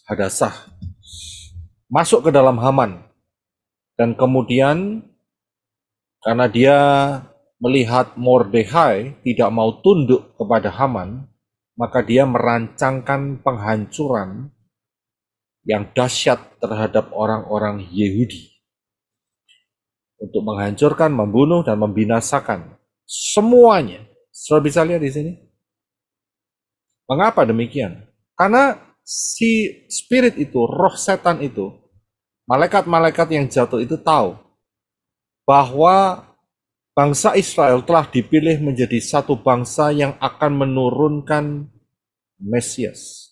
Hadasah. Masuk ke dalam Haman. Dan kemudian karena dia melihat Mordechai tidak mau tunduk kepada Haman, maka dia merancangkan penghancuran yang dahsyat terhadap orang-orang Yahudi untuk menghancurkan, membunuh, dan membinasakan semuanya. Saudara bisa lihat di sini. Mengapa demikian? Karena si spirit itu, roh setan itu, malaikat-malaikat yang jatuh itu tahu bahwa bangsa Israel telah dipilih menjadi satu bangsa yang akan menurunkan Mesias.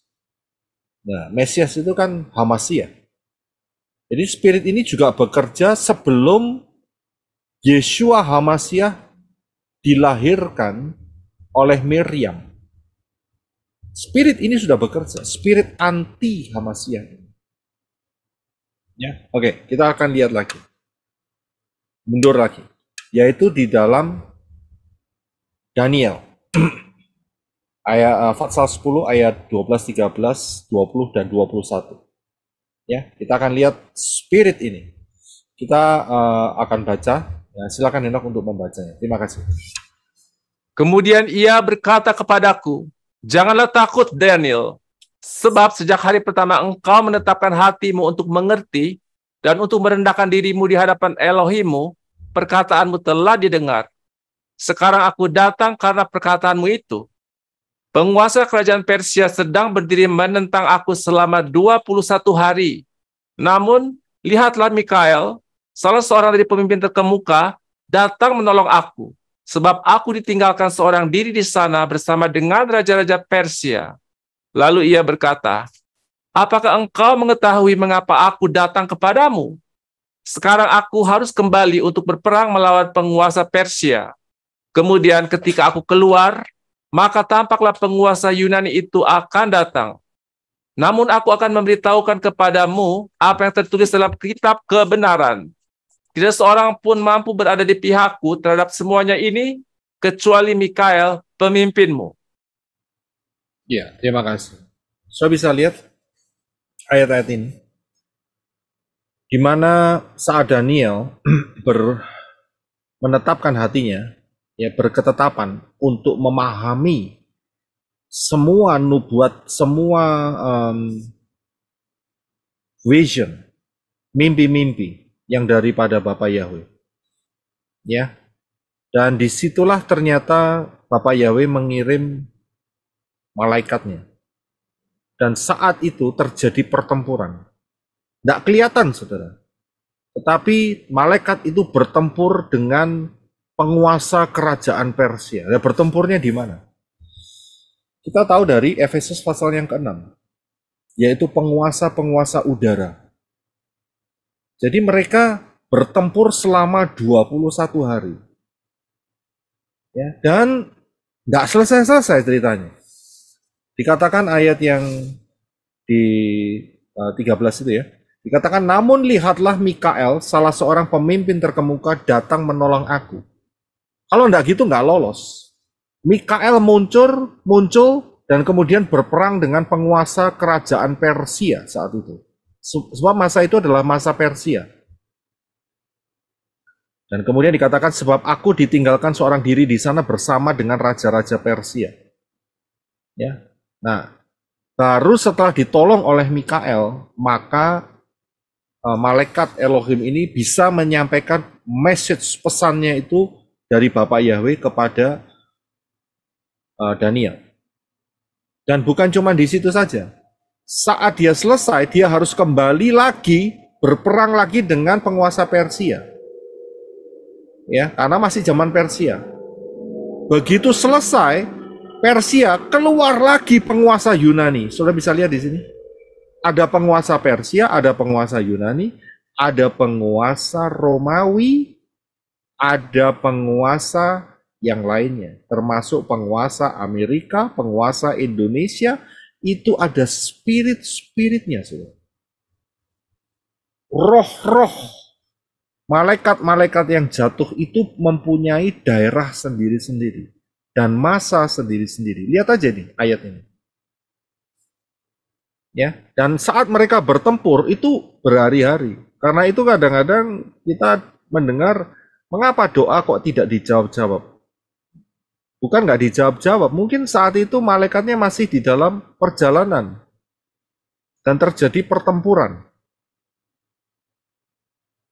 Nah, Mesias itu kan Hamasia. Jadi spirit ini juga bekerja sebelum Yeshua Hamasia dilahirkan oleh Miriam. Spirit ini sudah bekerja, spirit anti Hamasia. Ya, oke, kita akan lihat lagi. Mundur lagi yaitu di dalam Daniel. ayat uh, eh, Fatsal 10 ayat 12, 13, 20 dan 21. Ya, kita akan lihat spirit ini. Kita uh, akan baca. Ya, silakan Henok untuk membacanya. Terima kasih. Kemudian ia berkata kepadaku, "Janganlah takut, Daniel, sebab sejak hari pertama engkau menetapkan hatimu untuk mengerti dan untuk merendahkan dirimu di hadapan Elohimu, perkataanmu telah didengar. Sekarang aku datang karena perkataanmu itu. Penguasa kerajaan Persia sedang berdiri menentang aku selama 21 hari. Namun, lihatlah Mikael, salah seorang dari pemimpin terkemuka, datang menolong aku. Sebab aku ditinggalkan seorang diri di sana bersama dengan raja-raja Persia. Lalu ia berkata, Apakah engkau mengetahui mengapa aku datang kepadamu? Sekarang aku harus kembali untuk berperang melawan penguasa Persia. Kemudian ketika aku keluar, maka tampaklah penguasa Yunani itu akan datang. Namun aku akan memberitahukan kepadamu apa yang tertulis dalam kitab kebenaran. Tidak seorang pun mampu berada di pihakku terhadap semuanya ini, kecuali Mikael, pemimpinmu. Ya, terima kasih. So bisa lihat ayat-ayat ini di mana saat Daniel ber, menetapkan hatinya, ya berketetapan untuk memahami semua nubuat, semua um, vision, mimpi-mimpi yang daripada Bapak Yahweh. Ya, dan disitulah ternyata Bapak Yahweh mengirim malaikatnya. Dan saat itu terjadi pertempuran tidak kelihatan, saudara. Tetapi malaikat itu bertempur dengan penguasa kerajaan Persia. Ya, bertempurnya di mana? Kita tahu dari Efesus pasal yang ke-6, yaitu penguasa-penguasa udara. Jadi mereka bertempur selama 21 hari. Ya, dan tidak selesai-selesai ceritanya. Dikatakan ayat yang di uh, eh, 13 itu ya. Dikatakan, namun lihatlah Mikael, salah seorang pemimpin terkemuka datang menolong aku. Kalau enggak gitu enggak lolos. Mikael muncul, muncul, dan kemudian berperang dengan penguasa kerajaan Persia saat itu. Sebab masa itu adalah masa Persia. Dan kemudian dikatakan sebab aku ditinggalkan seorang diri di sana bersama dengan raja-raja Persia. Ya. Nah, baru setelah ditolong oleh Mikael, maka Eh, malaikat Elohim ini bisa menyampaikan message pesannya itu dari Bapak Yahweh kepada eh, Daniel. Dan bukan cuma di situ saja. Saat dia selesai, dia harus kembali lagi berperang lagi dengan penguasa Persia. Ya, karena masih zaman Persia. Begitu selesai, Persia keluar lagi penguasa Yunani. Sudah bisa lihat di sini ada penguasa Persia, ada penguasa Yunani, ada penguasa Romawi, ada penguasa yang lainnya, termasuk penguasa Amerika, penguasa Indonesia, itu ada spirit-spiritnya, saudara. Roh-roh malaikat-malaikat yang jatuh itu mempunyai daerah sendiri-sendiri dan masa sendiri-sendiri. Lihat aja nih ayat ini ya dan saat mereka bertempur itu berhari-hari karena itu kadang-kadang kita mendengar mengapa doa kok tidak dijawab-jawab bukan nggak dijawab-jawab mungkin saat itu malaikatnya masih di dalam perjalanan dan terjadi pertempuran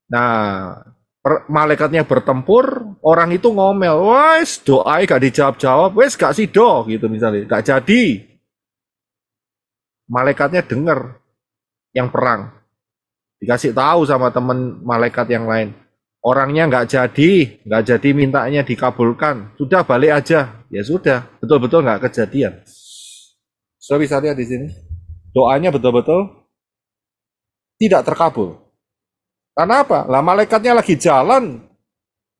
nah per, malaikatnya bertempur orang itu ngomel wes doa gak dijawab-jawab wes gak do, gitu misalnya gak jadi malaikatnya dengar yang perang. Dikasih tahu sama teman malaikat yang lain. Orangnya nggak jadi, nggak jadi mintanya dikabulkan. Sudah balik aja. Ya sudah, betul-betul nggak kejadian. so bisa lihat di sini. Doanya betul-betul tidak terkabul. Karena apa? Lah malaikatnya lagi jalan.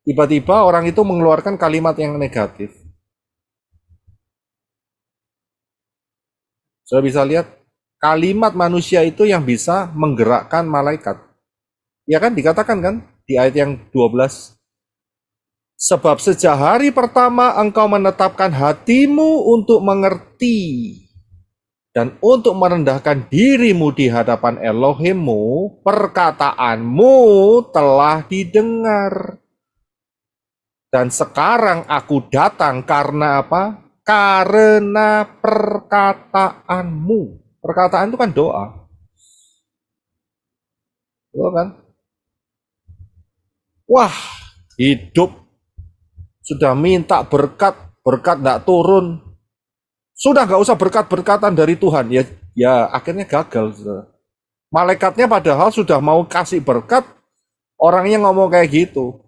Tiba-tiba orang itu mengeluarkan kalimat yang negatif. Sudah bisa lihat kalimat manusia itu yang bisa menggerakkan malaikat. Ya kan dikatakan kan di ayat yang 12. Sebab sejak hari pertama engkau menetapkan hatimu untuk mengerti dan untuk merendahkan dirimu di hadapan Elohimmu, perkataanmu telah didengar. Dan sekarang aku datang karena apa? Karena perkataanmu. Perkataan itu kan doa. Betul kan? Wah, hidup sudah minta berkat, berkat tidak turun. Sudah nggak usah berkat-berkatan dari Tuhan. Ya, ya akhirnya gagal. Malaikatnya padahal sudah mau kasih berkat, orangnya ngomong kayak gitu.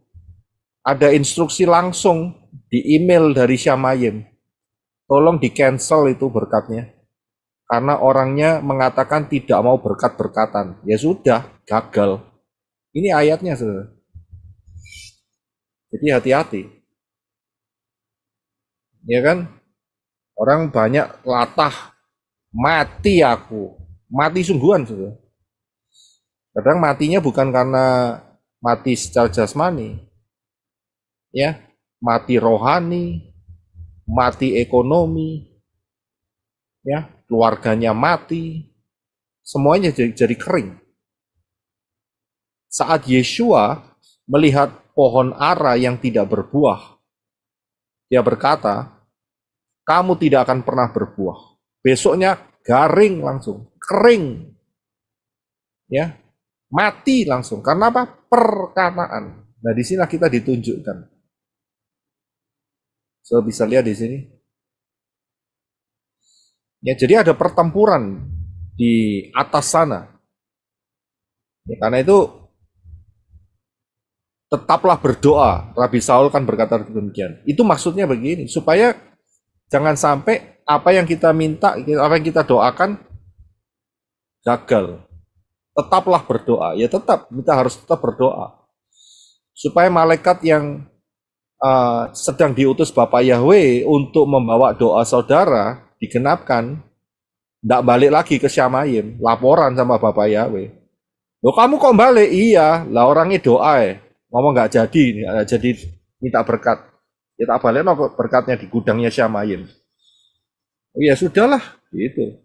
Ada instruksi langsung di email dari Syamayim. Tolong di cancel itu berkatnya karena orangnya mengatakan tidak mau berkat-berkatan. Ya sudah, gagal. Ini ayatnya, saudara. Jadi hati-hati. Ya kan? Orang banyak latah, mati aku. Mati sungguhan, saudara. Kadang matinya bukan karena mati secara jasmani. Ya, mati rohani, mati ekonomi. Ya, keluarganya mati, semuanya jadi, jadi kering. Saat Yeshua melihat pohon ara yang tidak berbuah, dia berkata, kamu tidak akan pernah berbuah. Besoknya garing langsung, kering. Ya, mati langsung. Karena apa? Perkanaan. Nah, di sini kita ditunjukkan. So, bisa lihat di sini, Ya, jadi ada pertempuran di atas sana. Ya, karena itu tetaplah berdoa. Rabi Saul kan berkata demikian. Itu maksudnya begini, supaya jangan sampai apa yang kita minta, apa yang kita doakan gagal. Tetaplah berdoa. Ya tetap, kita harus tetap berdoa. Supaya malaikat yang uh, sedang diutus Bapak Yahweh untuk membawa doa saudara, digenapkan, ndak balik lagi ke Syamayim, laporan sama Bapak Yahweh. Loh kamu kok balik? Iya, lah orangnya doa ya. Ngomong nggak jadi, jadi minta berkat. Ya tak balik no berkatnya di gudangnya Syamayim. Oh, ya sudahlah, gitu.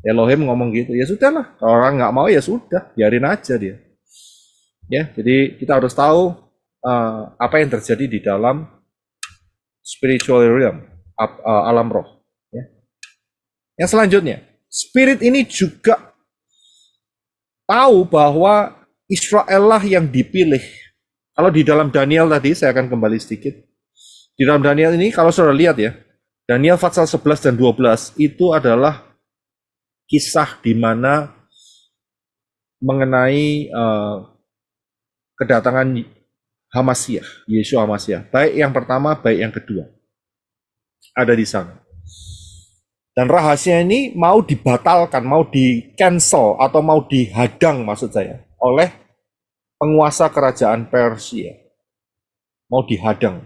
Elohim ngomong gitu, ya sudahlah. Kalau orang nggak mau ya sudah, biarin aja dia. Ya, jadi kita harus tahu uh, apa yang terjadi di dalam spiritual realm, eh, alam roh. Yang selanjutnya, spirit ini juga tahu bahwa Israel lah yang dipilih. Kalau di dalam Daniel tadi, saya akan kembali sedikit. Di dalam Daniel ini, kalau saudara lihat ya, Daniel pasal 11 dan 12 itu adalah kisah di mana mengenai uh, kedatangan Hamasiah, Yesus Hamasiah. Baik yang pertama, baik yang kedua. Ada di sana. Dan rahasia ini mau dibatalkan, mau di cancel atau mau dihadang maksud saya oleh penguasa kerajaan Persia. Mau dihadang.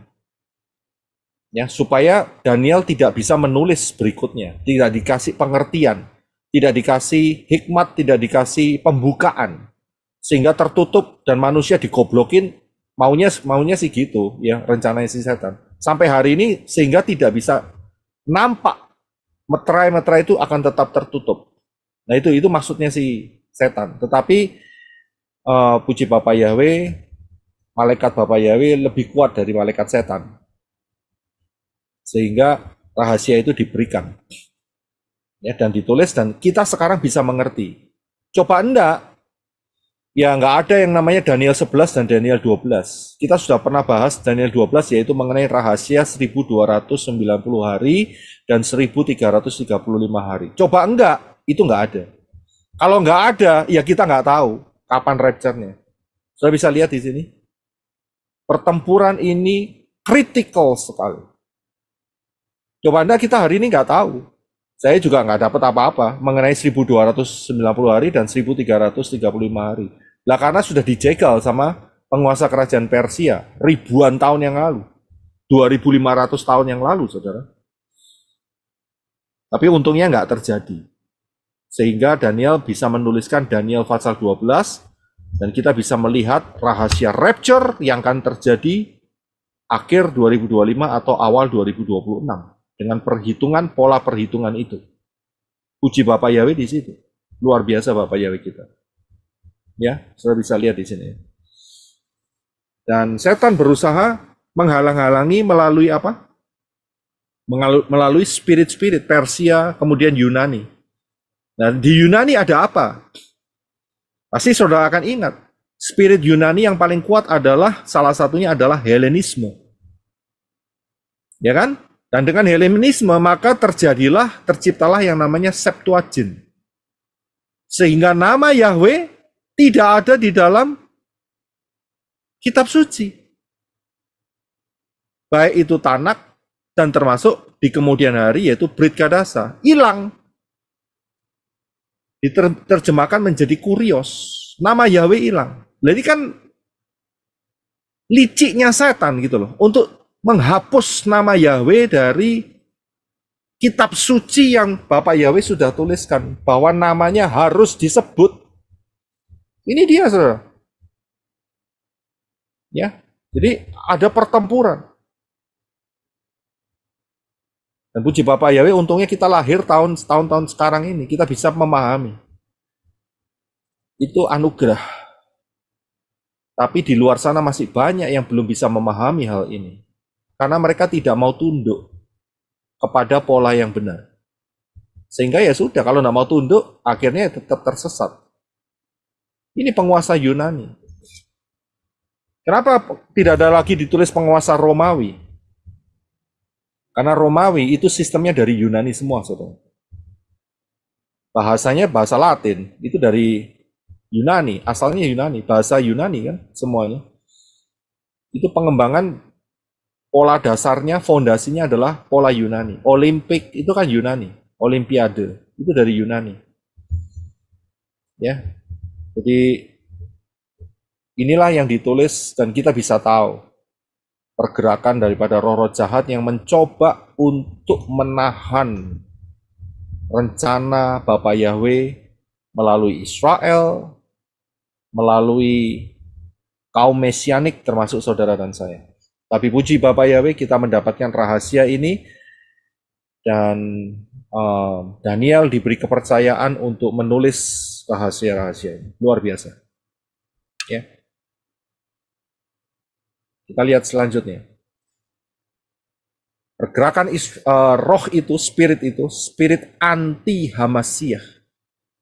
Ya, supaya Daniel tidak bisa menulis berikutnya, tidak dikasih pengertian, tidak dikasih hikmat, tidak dikasih pembukaan. Sehingga tertutup dan manusia digoblokin maunya maunya sih gitu ya rencananya si setan. Sampai hari ini sehingga tidak bisa nampak meterai-meterai itu akan tetap tertutup. Nah itu itu maksudnya si setan. Tetapi uh, puji Bapak Yahweh, malaikat Bapak Yahweh lebih kuat dari malaikat setan. Sehingga rahasia itu diberikan. Ya, dan ditulis dan kita sekarang bisa mengerti. Coba enggak ya nggak ada yang namanya Daniel 11 dan Daniel 12. Kita sudah pernah bahas Daniel 12 yaitu mengenai rahasia 1290 hari dan 1335 hari. Coba enggak, itu nggak ada. Kalau nggak ada, ya kita nggak tahu kapan rapture-nya. Sudah bisa lihat di sini. Pertempuran ini kritikal sekali. Coba Anda kita hari ini nggak tahu. Saya juga nggak dapat apa-apa mengenai 1290 hari dan 1335 hari. Lah karena sudah dijegal sama penguasa kerajaan Persia ribuan tahun yang lalu. 2500 tahun yang lalu, saudara. Tapi untungnya nggak terjadi. Sehingga Daniel bisa menuliskan Daniel pasal 12, dan kita bisa melihat rahasia rapture yang akan terjadi akhir 2025 atau awal 2026 dengan perhitungan pola perhitungan itu. uji Bapak Yahweh di situ. Luar biasa Bapak Yahweh kita. Ya, saudara bisa lihat di sini. Dan setan berusaha menghalang-halangi melalui apa? Melalui spirit-spirit Persia, kemudian Yunani. Nah, di Yunani ada apa? Pasti saudara akan ingat, spirit Yunani yang paling kuat adalah salah satunya adalah Helenisme. Ya kan? Dan dengan Helenisme maka terjadilah, terciptalah yang namanya Septuagint. Sehingga nama Yahweh tidak ada di dalam kitab suci. Baik itu Tanak dan termasuk di kemudian hari yaitu Brit Kadasa. Hilang. Diterjemahkan menjadi kurios. Nama Yahweh hilang. Jadi kan liciknya setan gitu loh. Untuk menghapus nama Yahweh dari kitab suci yang Bapak Yahweh sudah tuliskan. Bahwa namanya harus disebut ini dia, saudara. Ya, jadi ada pertempuran. Dan puji Bapak Yahweh, untungnya kita lahir tahun tahun-tahun sekarang ini, kita bisa memahami. Itu anugerah. Tapi di luar sana masih banyak yang belum bisa memahami hal ini. Karena mereka tidak mau tunduk kepada pola yang benar. Sehingga ya sudah, kalau tidak mau tunduk, akhirnya tetap tersesat. Ini penguasa Yunani. Kenapa tidak ada lagi ditulis penguasa Romawi? Karena Romawi itu sistemnya dari Yunani semua, saudara. Bahasanya bahasa Latin, itu dari Yunani, asalnya Yunani, bahasa Yunani kan semuanya. Itu pengembangan pola dasarnya, fondasinya adalah pola Yunani. Olimpik itu kan Yunani, Olimpiade itu dari Yunani. Ya, jadi inilah yang ditulis dan kita bisa tahu pergerakan daripada roh-roh jahat yang mencoba untuk menahan rencana Bapak Yahweh melalui Israel, melalui kaum mesianik termasuk saudara dan saya. Tapi puji Bapak Yahweh kita mendapatkan rahasia ini dan uh, Daniel diberi kepercayaan untuk menulis rahasia-rahasia. Luar biasa. Ya. Kita lihat selanjutnya. Pergerakan is, uh, roh itu, spirit itu, spirit anti Hamasiah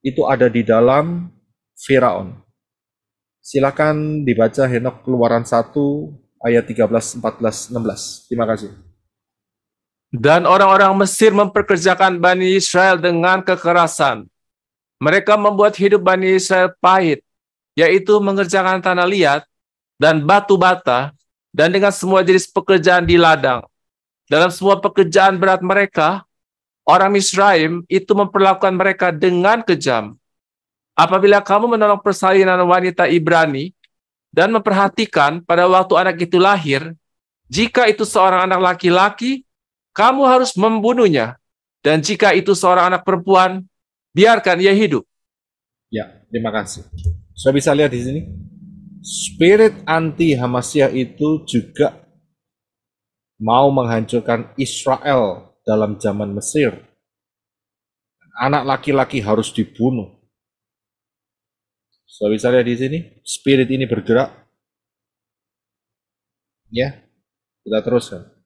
Itu ada di dalam Firaun. Silakan dibaca Henok Keluaran 1 ayat 13, 14, 16. Terima kasih. Dan orang-orang Mesir memperkerjakan Bani Israel dengan kekerasan mereka membuat hidup Bani Israel pahit, yaitu mengerjakan tanah liat dan batu bata, dan dengan semua jenis pekerjaan di ladang. Dalam semua pekerjaan berat mereka, orang Misraim itu memperlakukan mereka dengan kejam. Apabila kamu menolong persalinan wanita Ibrani dan memperhatikan pada waktu anak itu lahir, jika itu seorang anak laki-laki, kamu harus membunuhnya. Dan jika itu seorang anak perempuan, Biarkan ia hidup. Ya, terima kasih. Saya bisa lihat di sini. Spirit anti Hamasiah itu juga mau menghancurkan Israel dalam zaman Mesir. Anak laki-laki harus dibunuh. Saya bisa lihat di sini, spirit ini bergerak. Ya, kita teruskan.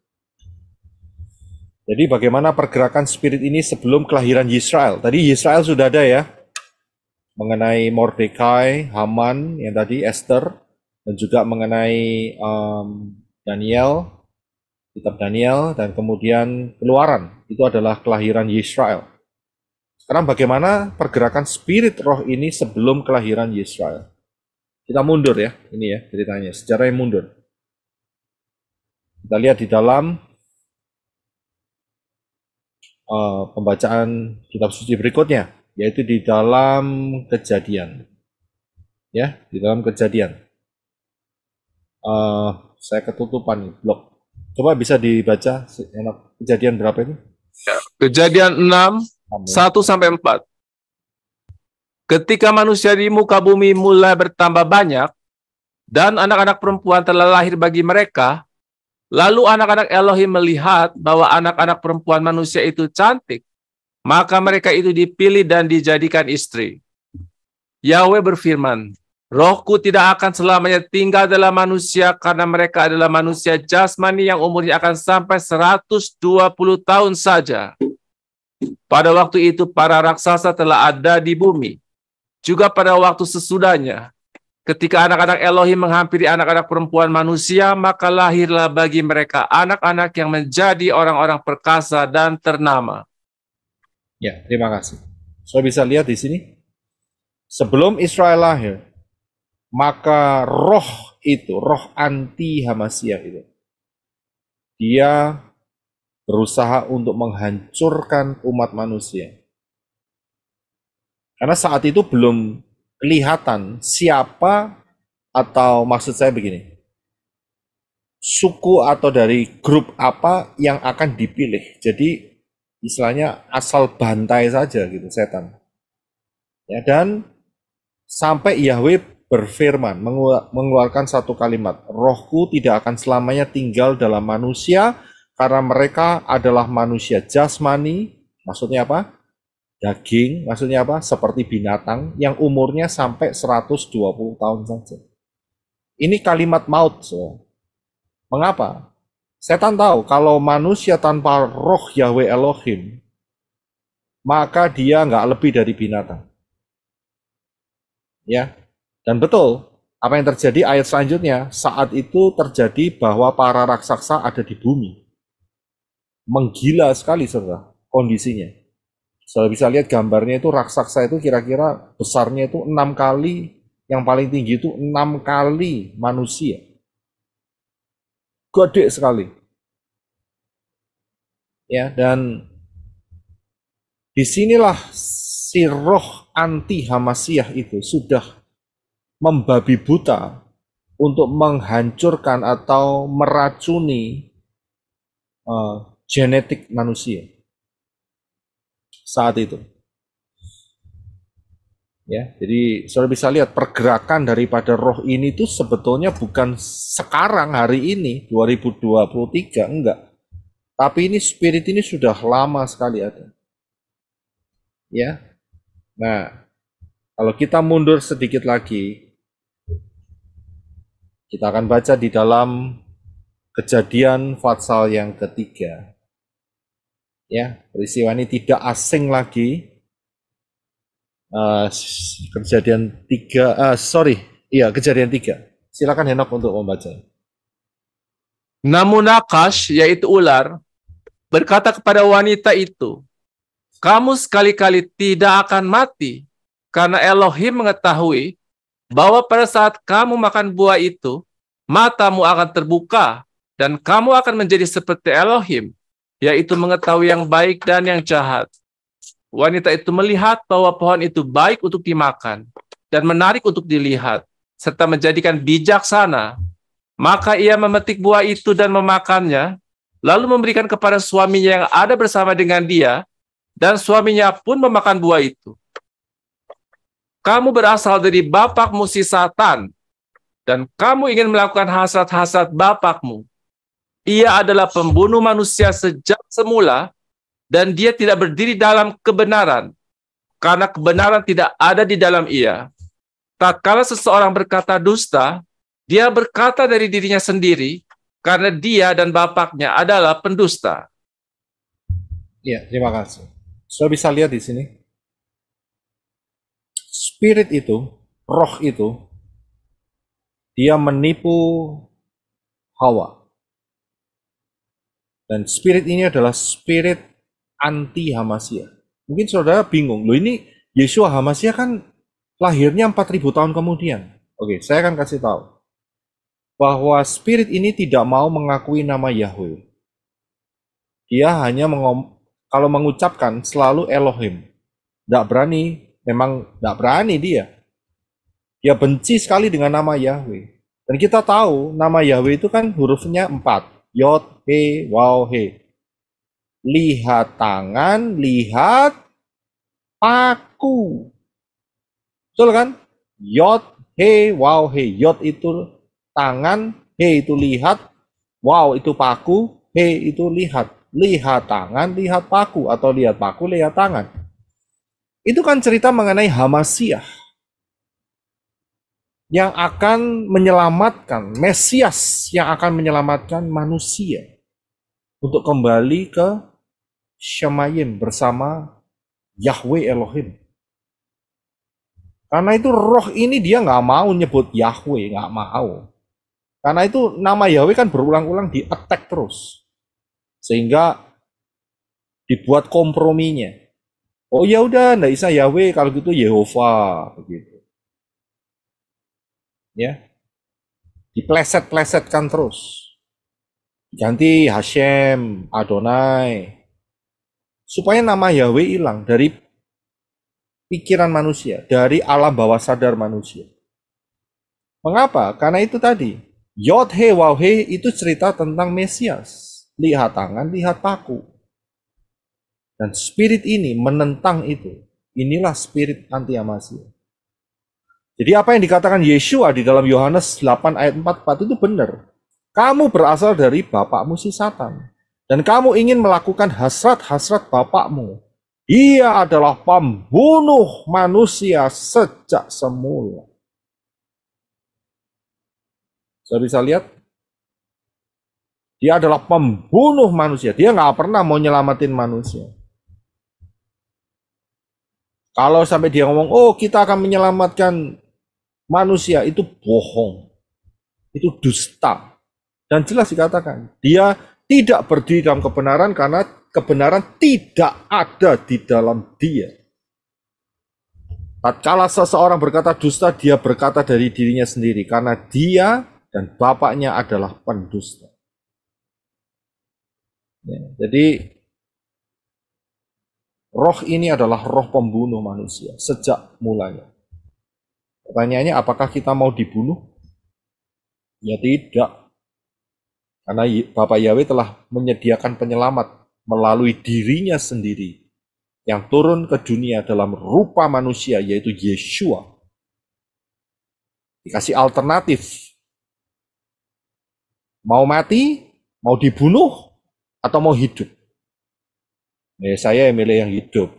Jadi bagaimana pergerakan spirit ini sebelum kelahiran Israel? Tadi Israel sudah ada ya, mengenai Mordecai, Haman yang tadi Esther, dan juga mengenai um, Daniel, kitab Daniel, dan kemudian keluaran. Itu adalah kelahiran Israel. Sekarang bagaimana pergerakan spirit roh ini sebelum kelahiran Israel? Kita mundur ya, ini ya ceritanya, sejarah yang mundur. Kita lihat di dalam uh, pembacaan kitab suci berikutnya, yaitu di dalam kejadian. Ya, di dalam kejadian. Uh, saya ketutupan nih, blog. Coba bisa dibaca enak kejadian berapa ini? Ya, kejadian 6, 1 ya. sampai 4. Ketika manusia di muka bumi mulai bertambah banyak, dan anak-anak perempuan telah lahir bagi mereka, Lalu anak-anak Elohim melihat bahwa anak-anak perempuan manusia itu cantik, maka mereka itu dipilih dan dijadikan istri. Yahweh berfirman, Rohku tidak akan selamanya tinggal dalam manusia karena mereka adalah manusia jasmani yang umurnya akan sampai 120 tahun saja. Pada waktu itu para raksasa telah ada di bumi. Juga pada waktu sesudahnya, Ketika anak-anak Elohim menghampiri anak-anak perempuan manusia, maka lahirlah bagi mereka anak-anak yang menjadi orang-orang perkasa dan ternama. Ya, terima kasih. So bisa lihat di sini, sebelum Israel lahir, maka roh itu, roh anti Hamasiah itu, dia berusaha untuk menghancurkan umat manusia. Karena saat itu belum kelihatan siapa atau maksud saya begini suku atau dari grup apa yang akan dipilih jadi istilahnya asal bantai saja gitu setan ya dan sampai Yahweh berfirman mengeluarkan satu kalimat rohku tidak akan selamanya tinggal dalam manusia karena mereka adalah manusia jasmani maksudnya apa daging, maksudnya apa? Seperti binatang yang umurnya sampai 120 tahun saja. Ini kalimat maut. So. Mengapa? Setan tahu kalau manusia tanpa roh Yahweh Elohim, maka dia nggak lebih dari binatang. Ya, dan betul apa yang terjadi ayat selanjutnya saat itu terjadi bahwa para raksasa ada di bumi menggila sekali saudara kondisinya saya bisa lihat gambarnya itu raksasa itu kira-kira besarnya itu enam kali, yang paling tinggi itu enam kali manusia. Gede sekali. Ya, dan disinilah si roh anti Hamasiah itu sudah membabi buta untuk menghancurkan atau meracuni uh, genetik manusia saat itu. Ya, jadi saudara bisa lihat pergerakan daripada roh ini itu sebetulnya bukan sekarang hari ini 2023 enggak. Tapi ini spirit ini sudah lama sekali ada. Ya. Nah, kalau kita mundur sedikit lagi kita akan baca di dalam kejadian Fatsal yang ketiga ya peristiwa ini tidak asing lagi uh, kejadian tiga uh, sorry iya kejadian tiga silakan Henok untuk membaca namun Akash yaitu ular berkata kepada wanita itu kamu sekali-kali tidak akan mati karena Elohim mengetahui bahwa pada saat kamu makan buah itu matamu akan terbuka dan kamu akan menjadi seperti Elohim yaitu mengetahui yang baik dan yang jahat. Wanita itu melihat bahwa pohon itu baik untuk dimakan dan menarik untuk dilihat, serta menjadikan bijaksana. Maka ia memetik buah itu dan memakannya, lalu memberikan kepada suaminya yang ada bersama dengan dia, dan suaminya pun memakan buah itu. Kamu berasal dari bapakmu si Satan, dan kamu ingin melakukan hasrat-hasrat bapakmu ia adalah pembunuh manusia sejak semula dan dia tidak berdiri dalam kebenaran karena kebenaran tidak ada di dalam ia. Tak kala seseorang berkata dusta, dia berkata dari dirinya sendiri karena dia dan bapaknya adalah pendusta. Ya, terima kasih. Sudah bisa lihat di sini. Spirit itu, roh itu, dia menipu Hawa dan spirit ini adalah spirit anti Hamasia. Mungkin saudara bingung, loh ini Yesua Hamasia kan lahirnya 4000 tahun kemudian. Oke, saya akan kasih tahu. Bahwa spirit ini tidak mau mengakui nama Yahweh. Dia hanya mengom kalau mengucapkan selalu Elohim. Tidak berani, memang tidak berani dia. Dia benci sekali dengan nama Yahweh. Dan kita tahu nama Yahweh itu kan hurufnya empat. Yot he wow he. Lihat tangan, lihat paku. Betul kan? Yot he wow he. yot itu tangan, he itu lihat, wow itu paku, he itu lihat. Lihat tangan, lihat paku atau lihat paku, lihat tangan. Itu kan cerita mengenai Hamasiah yang akan menyelamatkan, Mesias yang akan menyelamatkan manusia untuk kembali ke Shemayim bersama Yahweh Elohim. Karena itu roh ini dia nggak mau nyebut Yahweh, nggak mau. Karena itu nama Yahweh kan berulang-ulang di attack terus. Sehingga dibuat komprominya. Oh ya udah, ndak bisa Yahweh kalau gitu Yehova begitu ya dipleset-plesetkan terus ganti Hashem, Adonai supaya nama Yahweh hilang dari pikiran manusia, dari alam bawah sadar manusia. Mengapa? Karena itu tadi, Yod He Waw He itu cerita tentang Mesias. Lihat tangan, lihat paku. Dan spirit ini menentang itu. Inilah spirit anti Amasya jadi apa yang dikatakan Yeshua di dalam Yohanes 8 ayat 44 itu benar. Kamu berasal dari bapakmu si Satan. Dan kamu ingin melakukan hasrat-hasrat bapakmu. Ia adalah pembunuh manusia sejak semula. Saya bisa lihat. Dia adalah pembunuh manusia. Dia nggak pernah mau nyelamatin manusia. Kalau sampai dia ngomong, oh kita akan menyelamatkan manusia itu bohong, itu dusta. Dan jelas dikatakan, dia tidak berdiri dalam kebenaran karena kebenaran tidak ada di dalam dia. Tatkala seseorang berkata dusta, dia berkata dari dirinya sendiri karena dia dan bapaknya adalah pendusta. Ya, jadi roh ini adalah roh pembunuh manusia sejak mulanya. Pertanyaannya apakah kita mau dibunuh? Ya tidak. Karena Bapak Yahweh telah menyediakan penyelamat melalui dirinya sendiri yang turun ke dunia dalam rupa manusia yaitu Yeshua. Dikasih alternatif. Mau mati, mau dibunuh, atau mau hidup? Ya, saya yang milih yang hidup.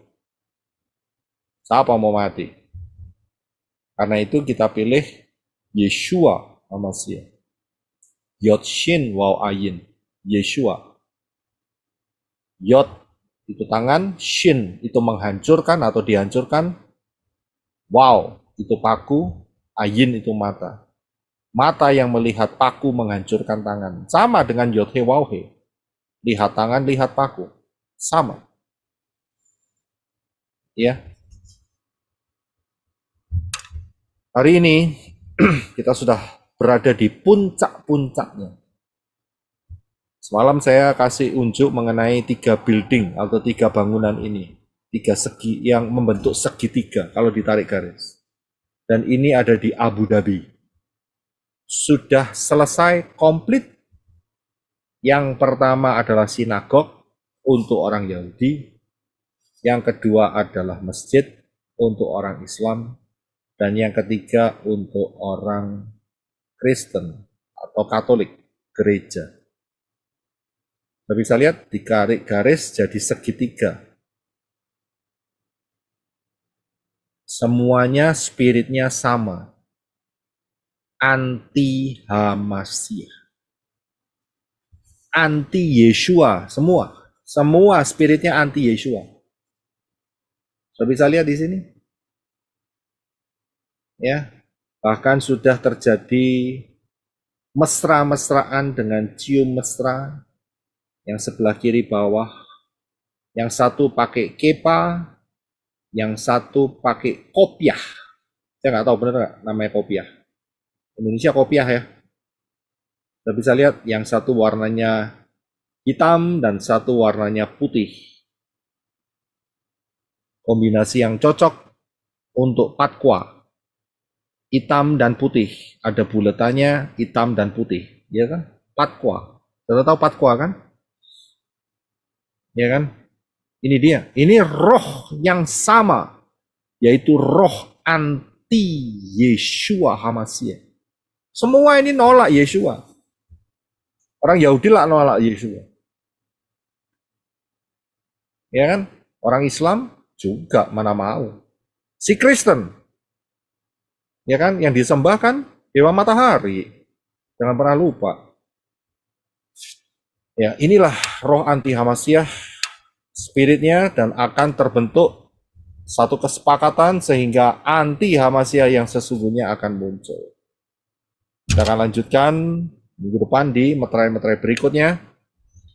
Siapa mau mati? Karena itu kita pilih Yeshua Yod Shin Wow Ayin. Yeshua. Yod itu tangan, Shin itu menghancurkan atau dihancurkan. Wow itu paku, Ayin itu mata. Mata yang melihat paku menghancurkan tangan. Sama dengan Yod He Wau He, Lihat tangan, lihat paku. Sama. Ya, Hari ini kita sudah berada di puncak-puncaknya. Semalam saya kasih unjuk mengenai tiga building atau tiga bangunan ini. Tiga segi yang membentuk segitiga kalau ditarik garis. Dan ini ada di Abu Dhabi. Sudah selesai komplit. Yang pertama adalah sinagog untuk orang Yahudi. Yang kedua adalah masjid untuk orang Islam dan yang ketiga untuk orang Kristen atau Katolik, gereja. Kita bisa lihat di garis jadi segitiga. Semuanya spiritnya sama. Anti Hamasiah. Anti Yeshua semua. Semua spiritnya anti Yeshua. Bisa lihat di sini, ya bahkan sudah terjadi mesra-mesraan dengan cium mesra yang sebelah kiri bawah yang satu pakai kepa yang satu pakai kopiah saya nggak tahu benar nggak namanya kopiah Indonesia kopiah ya kita bisa lihat yang satu warnanya hitam dan satu warnanya putih kombinasi yang cocok untuk patkwa hitam dan putih. Ada buletannya hitam dan putih, ya kan? Patqua. Sudah tahu patqua kan? Ya kan? Ini dia. Ini roh yang sama, yaitu roh anti Yeshua Hamasya. Semua ini nolak Yeshua. Orang Yahudi lah nolak Yeshua. Ya kan? Orang Islam juga mana mau. Si Kristen Ya kan? Yang disembah kan dewa matahari. Jangan pernah lupa. Ya, inilah roh anti hamasiah spiritnya dan akan terbentuk satu kesepakatan sehingga anti hamasiah yang sesungguhnya akan muncul. Kita akan lanjutkan minggu depan di materai-materai berikutnya.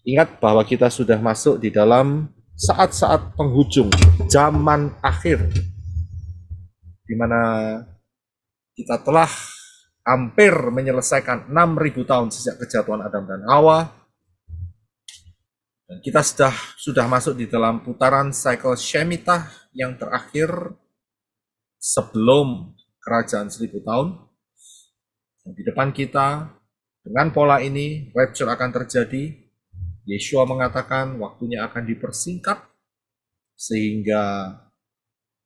Ingat bahwa kita sudah masuk di dalam saat-saat penghujung zaman akhir di mana kita telah hampir menyelesaikan 6.000 tahun sejak kejatuhan Adam dan Hawa. Dan kita sudah sudah masuk di dalam putaran cycle Shemitah yang terakhir sebelum kerajaan 1.000 tahun. Dan di depan kita dengan pola ini rapture akan terjadi. Yeshua mengatakan waktunya akan dipersingkat sehingga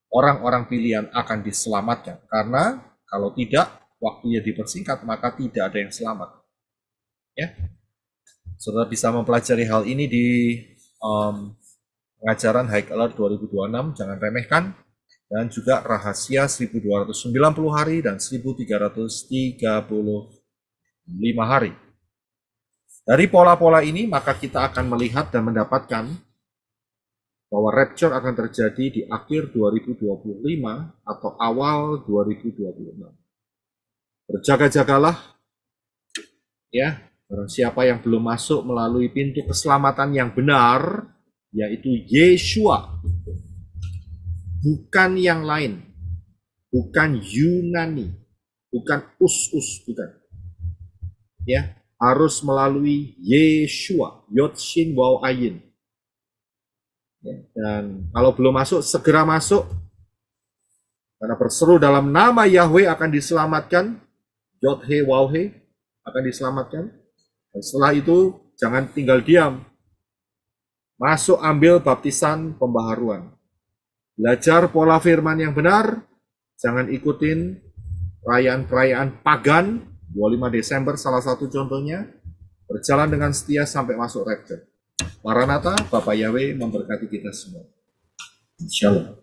orang-orang pilihan akan diselamatkan karena kalau tidak, waktunya dipersingkat, maka tidak ada yang selamat. Ya, Saudara bisa mempelajari hal ini di um, pengajaran High Alert 2026, jangan remehkan, dan juga rahasia 1290 hari dan 1335 hari. Dari pola-pola ini, maka kita akan melihat dan mendapatkan bahwa rapture akan terjadi di akhir 2025 atau awal 2026. Berjaga-jagalah ya, barang siapa yang belum masuk melalui pintu keselamatan yang benar yaitu Yeshua. Bukan yang lain. Bukan Yunani, bukan usus, bukan. Ya, harus melalui Yeshua, Yotshin Wau Ayin Ya. Dan kalau belum masuk, segera masuk. Karena berseru dalam nama Yahweh akan diselamatkan. Yodhe Wauhe akan diselamatkan. Dan setelah itu, jangan tinggal diam. Masuk ambil baptisan pembaharuan. Belajar pola firman yang benar. Jangan ikutin perayaan-perayaan pagan. 25 Desember salah satu contohnya. Berjalan dengan setia sampai masuk rektor. Maranatha, Bapak Yahweh memberkati kita semua. Insya Allah.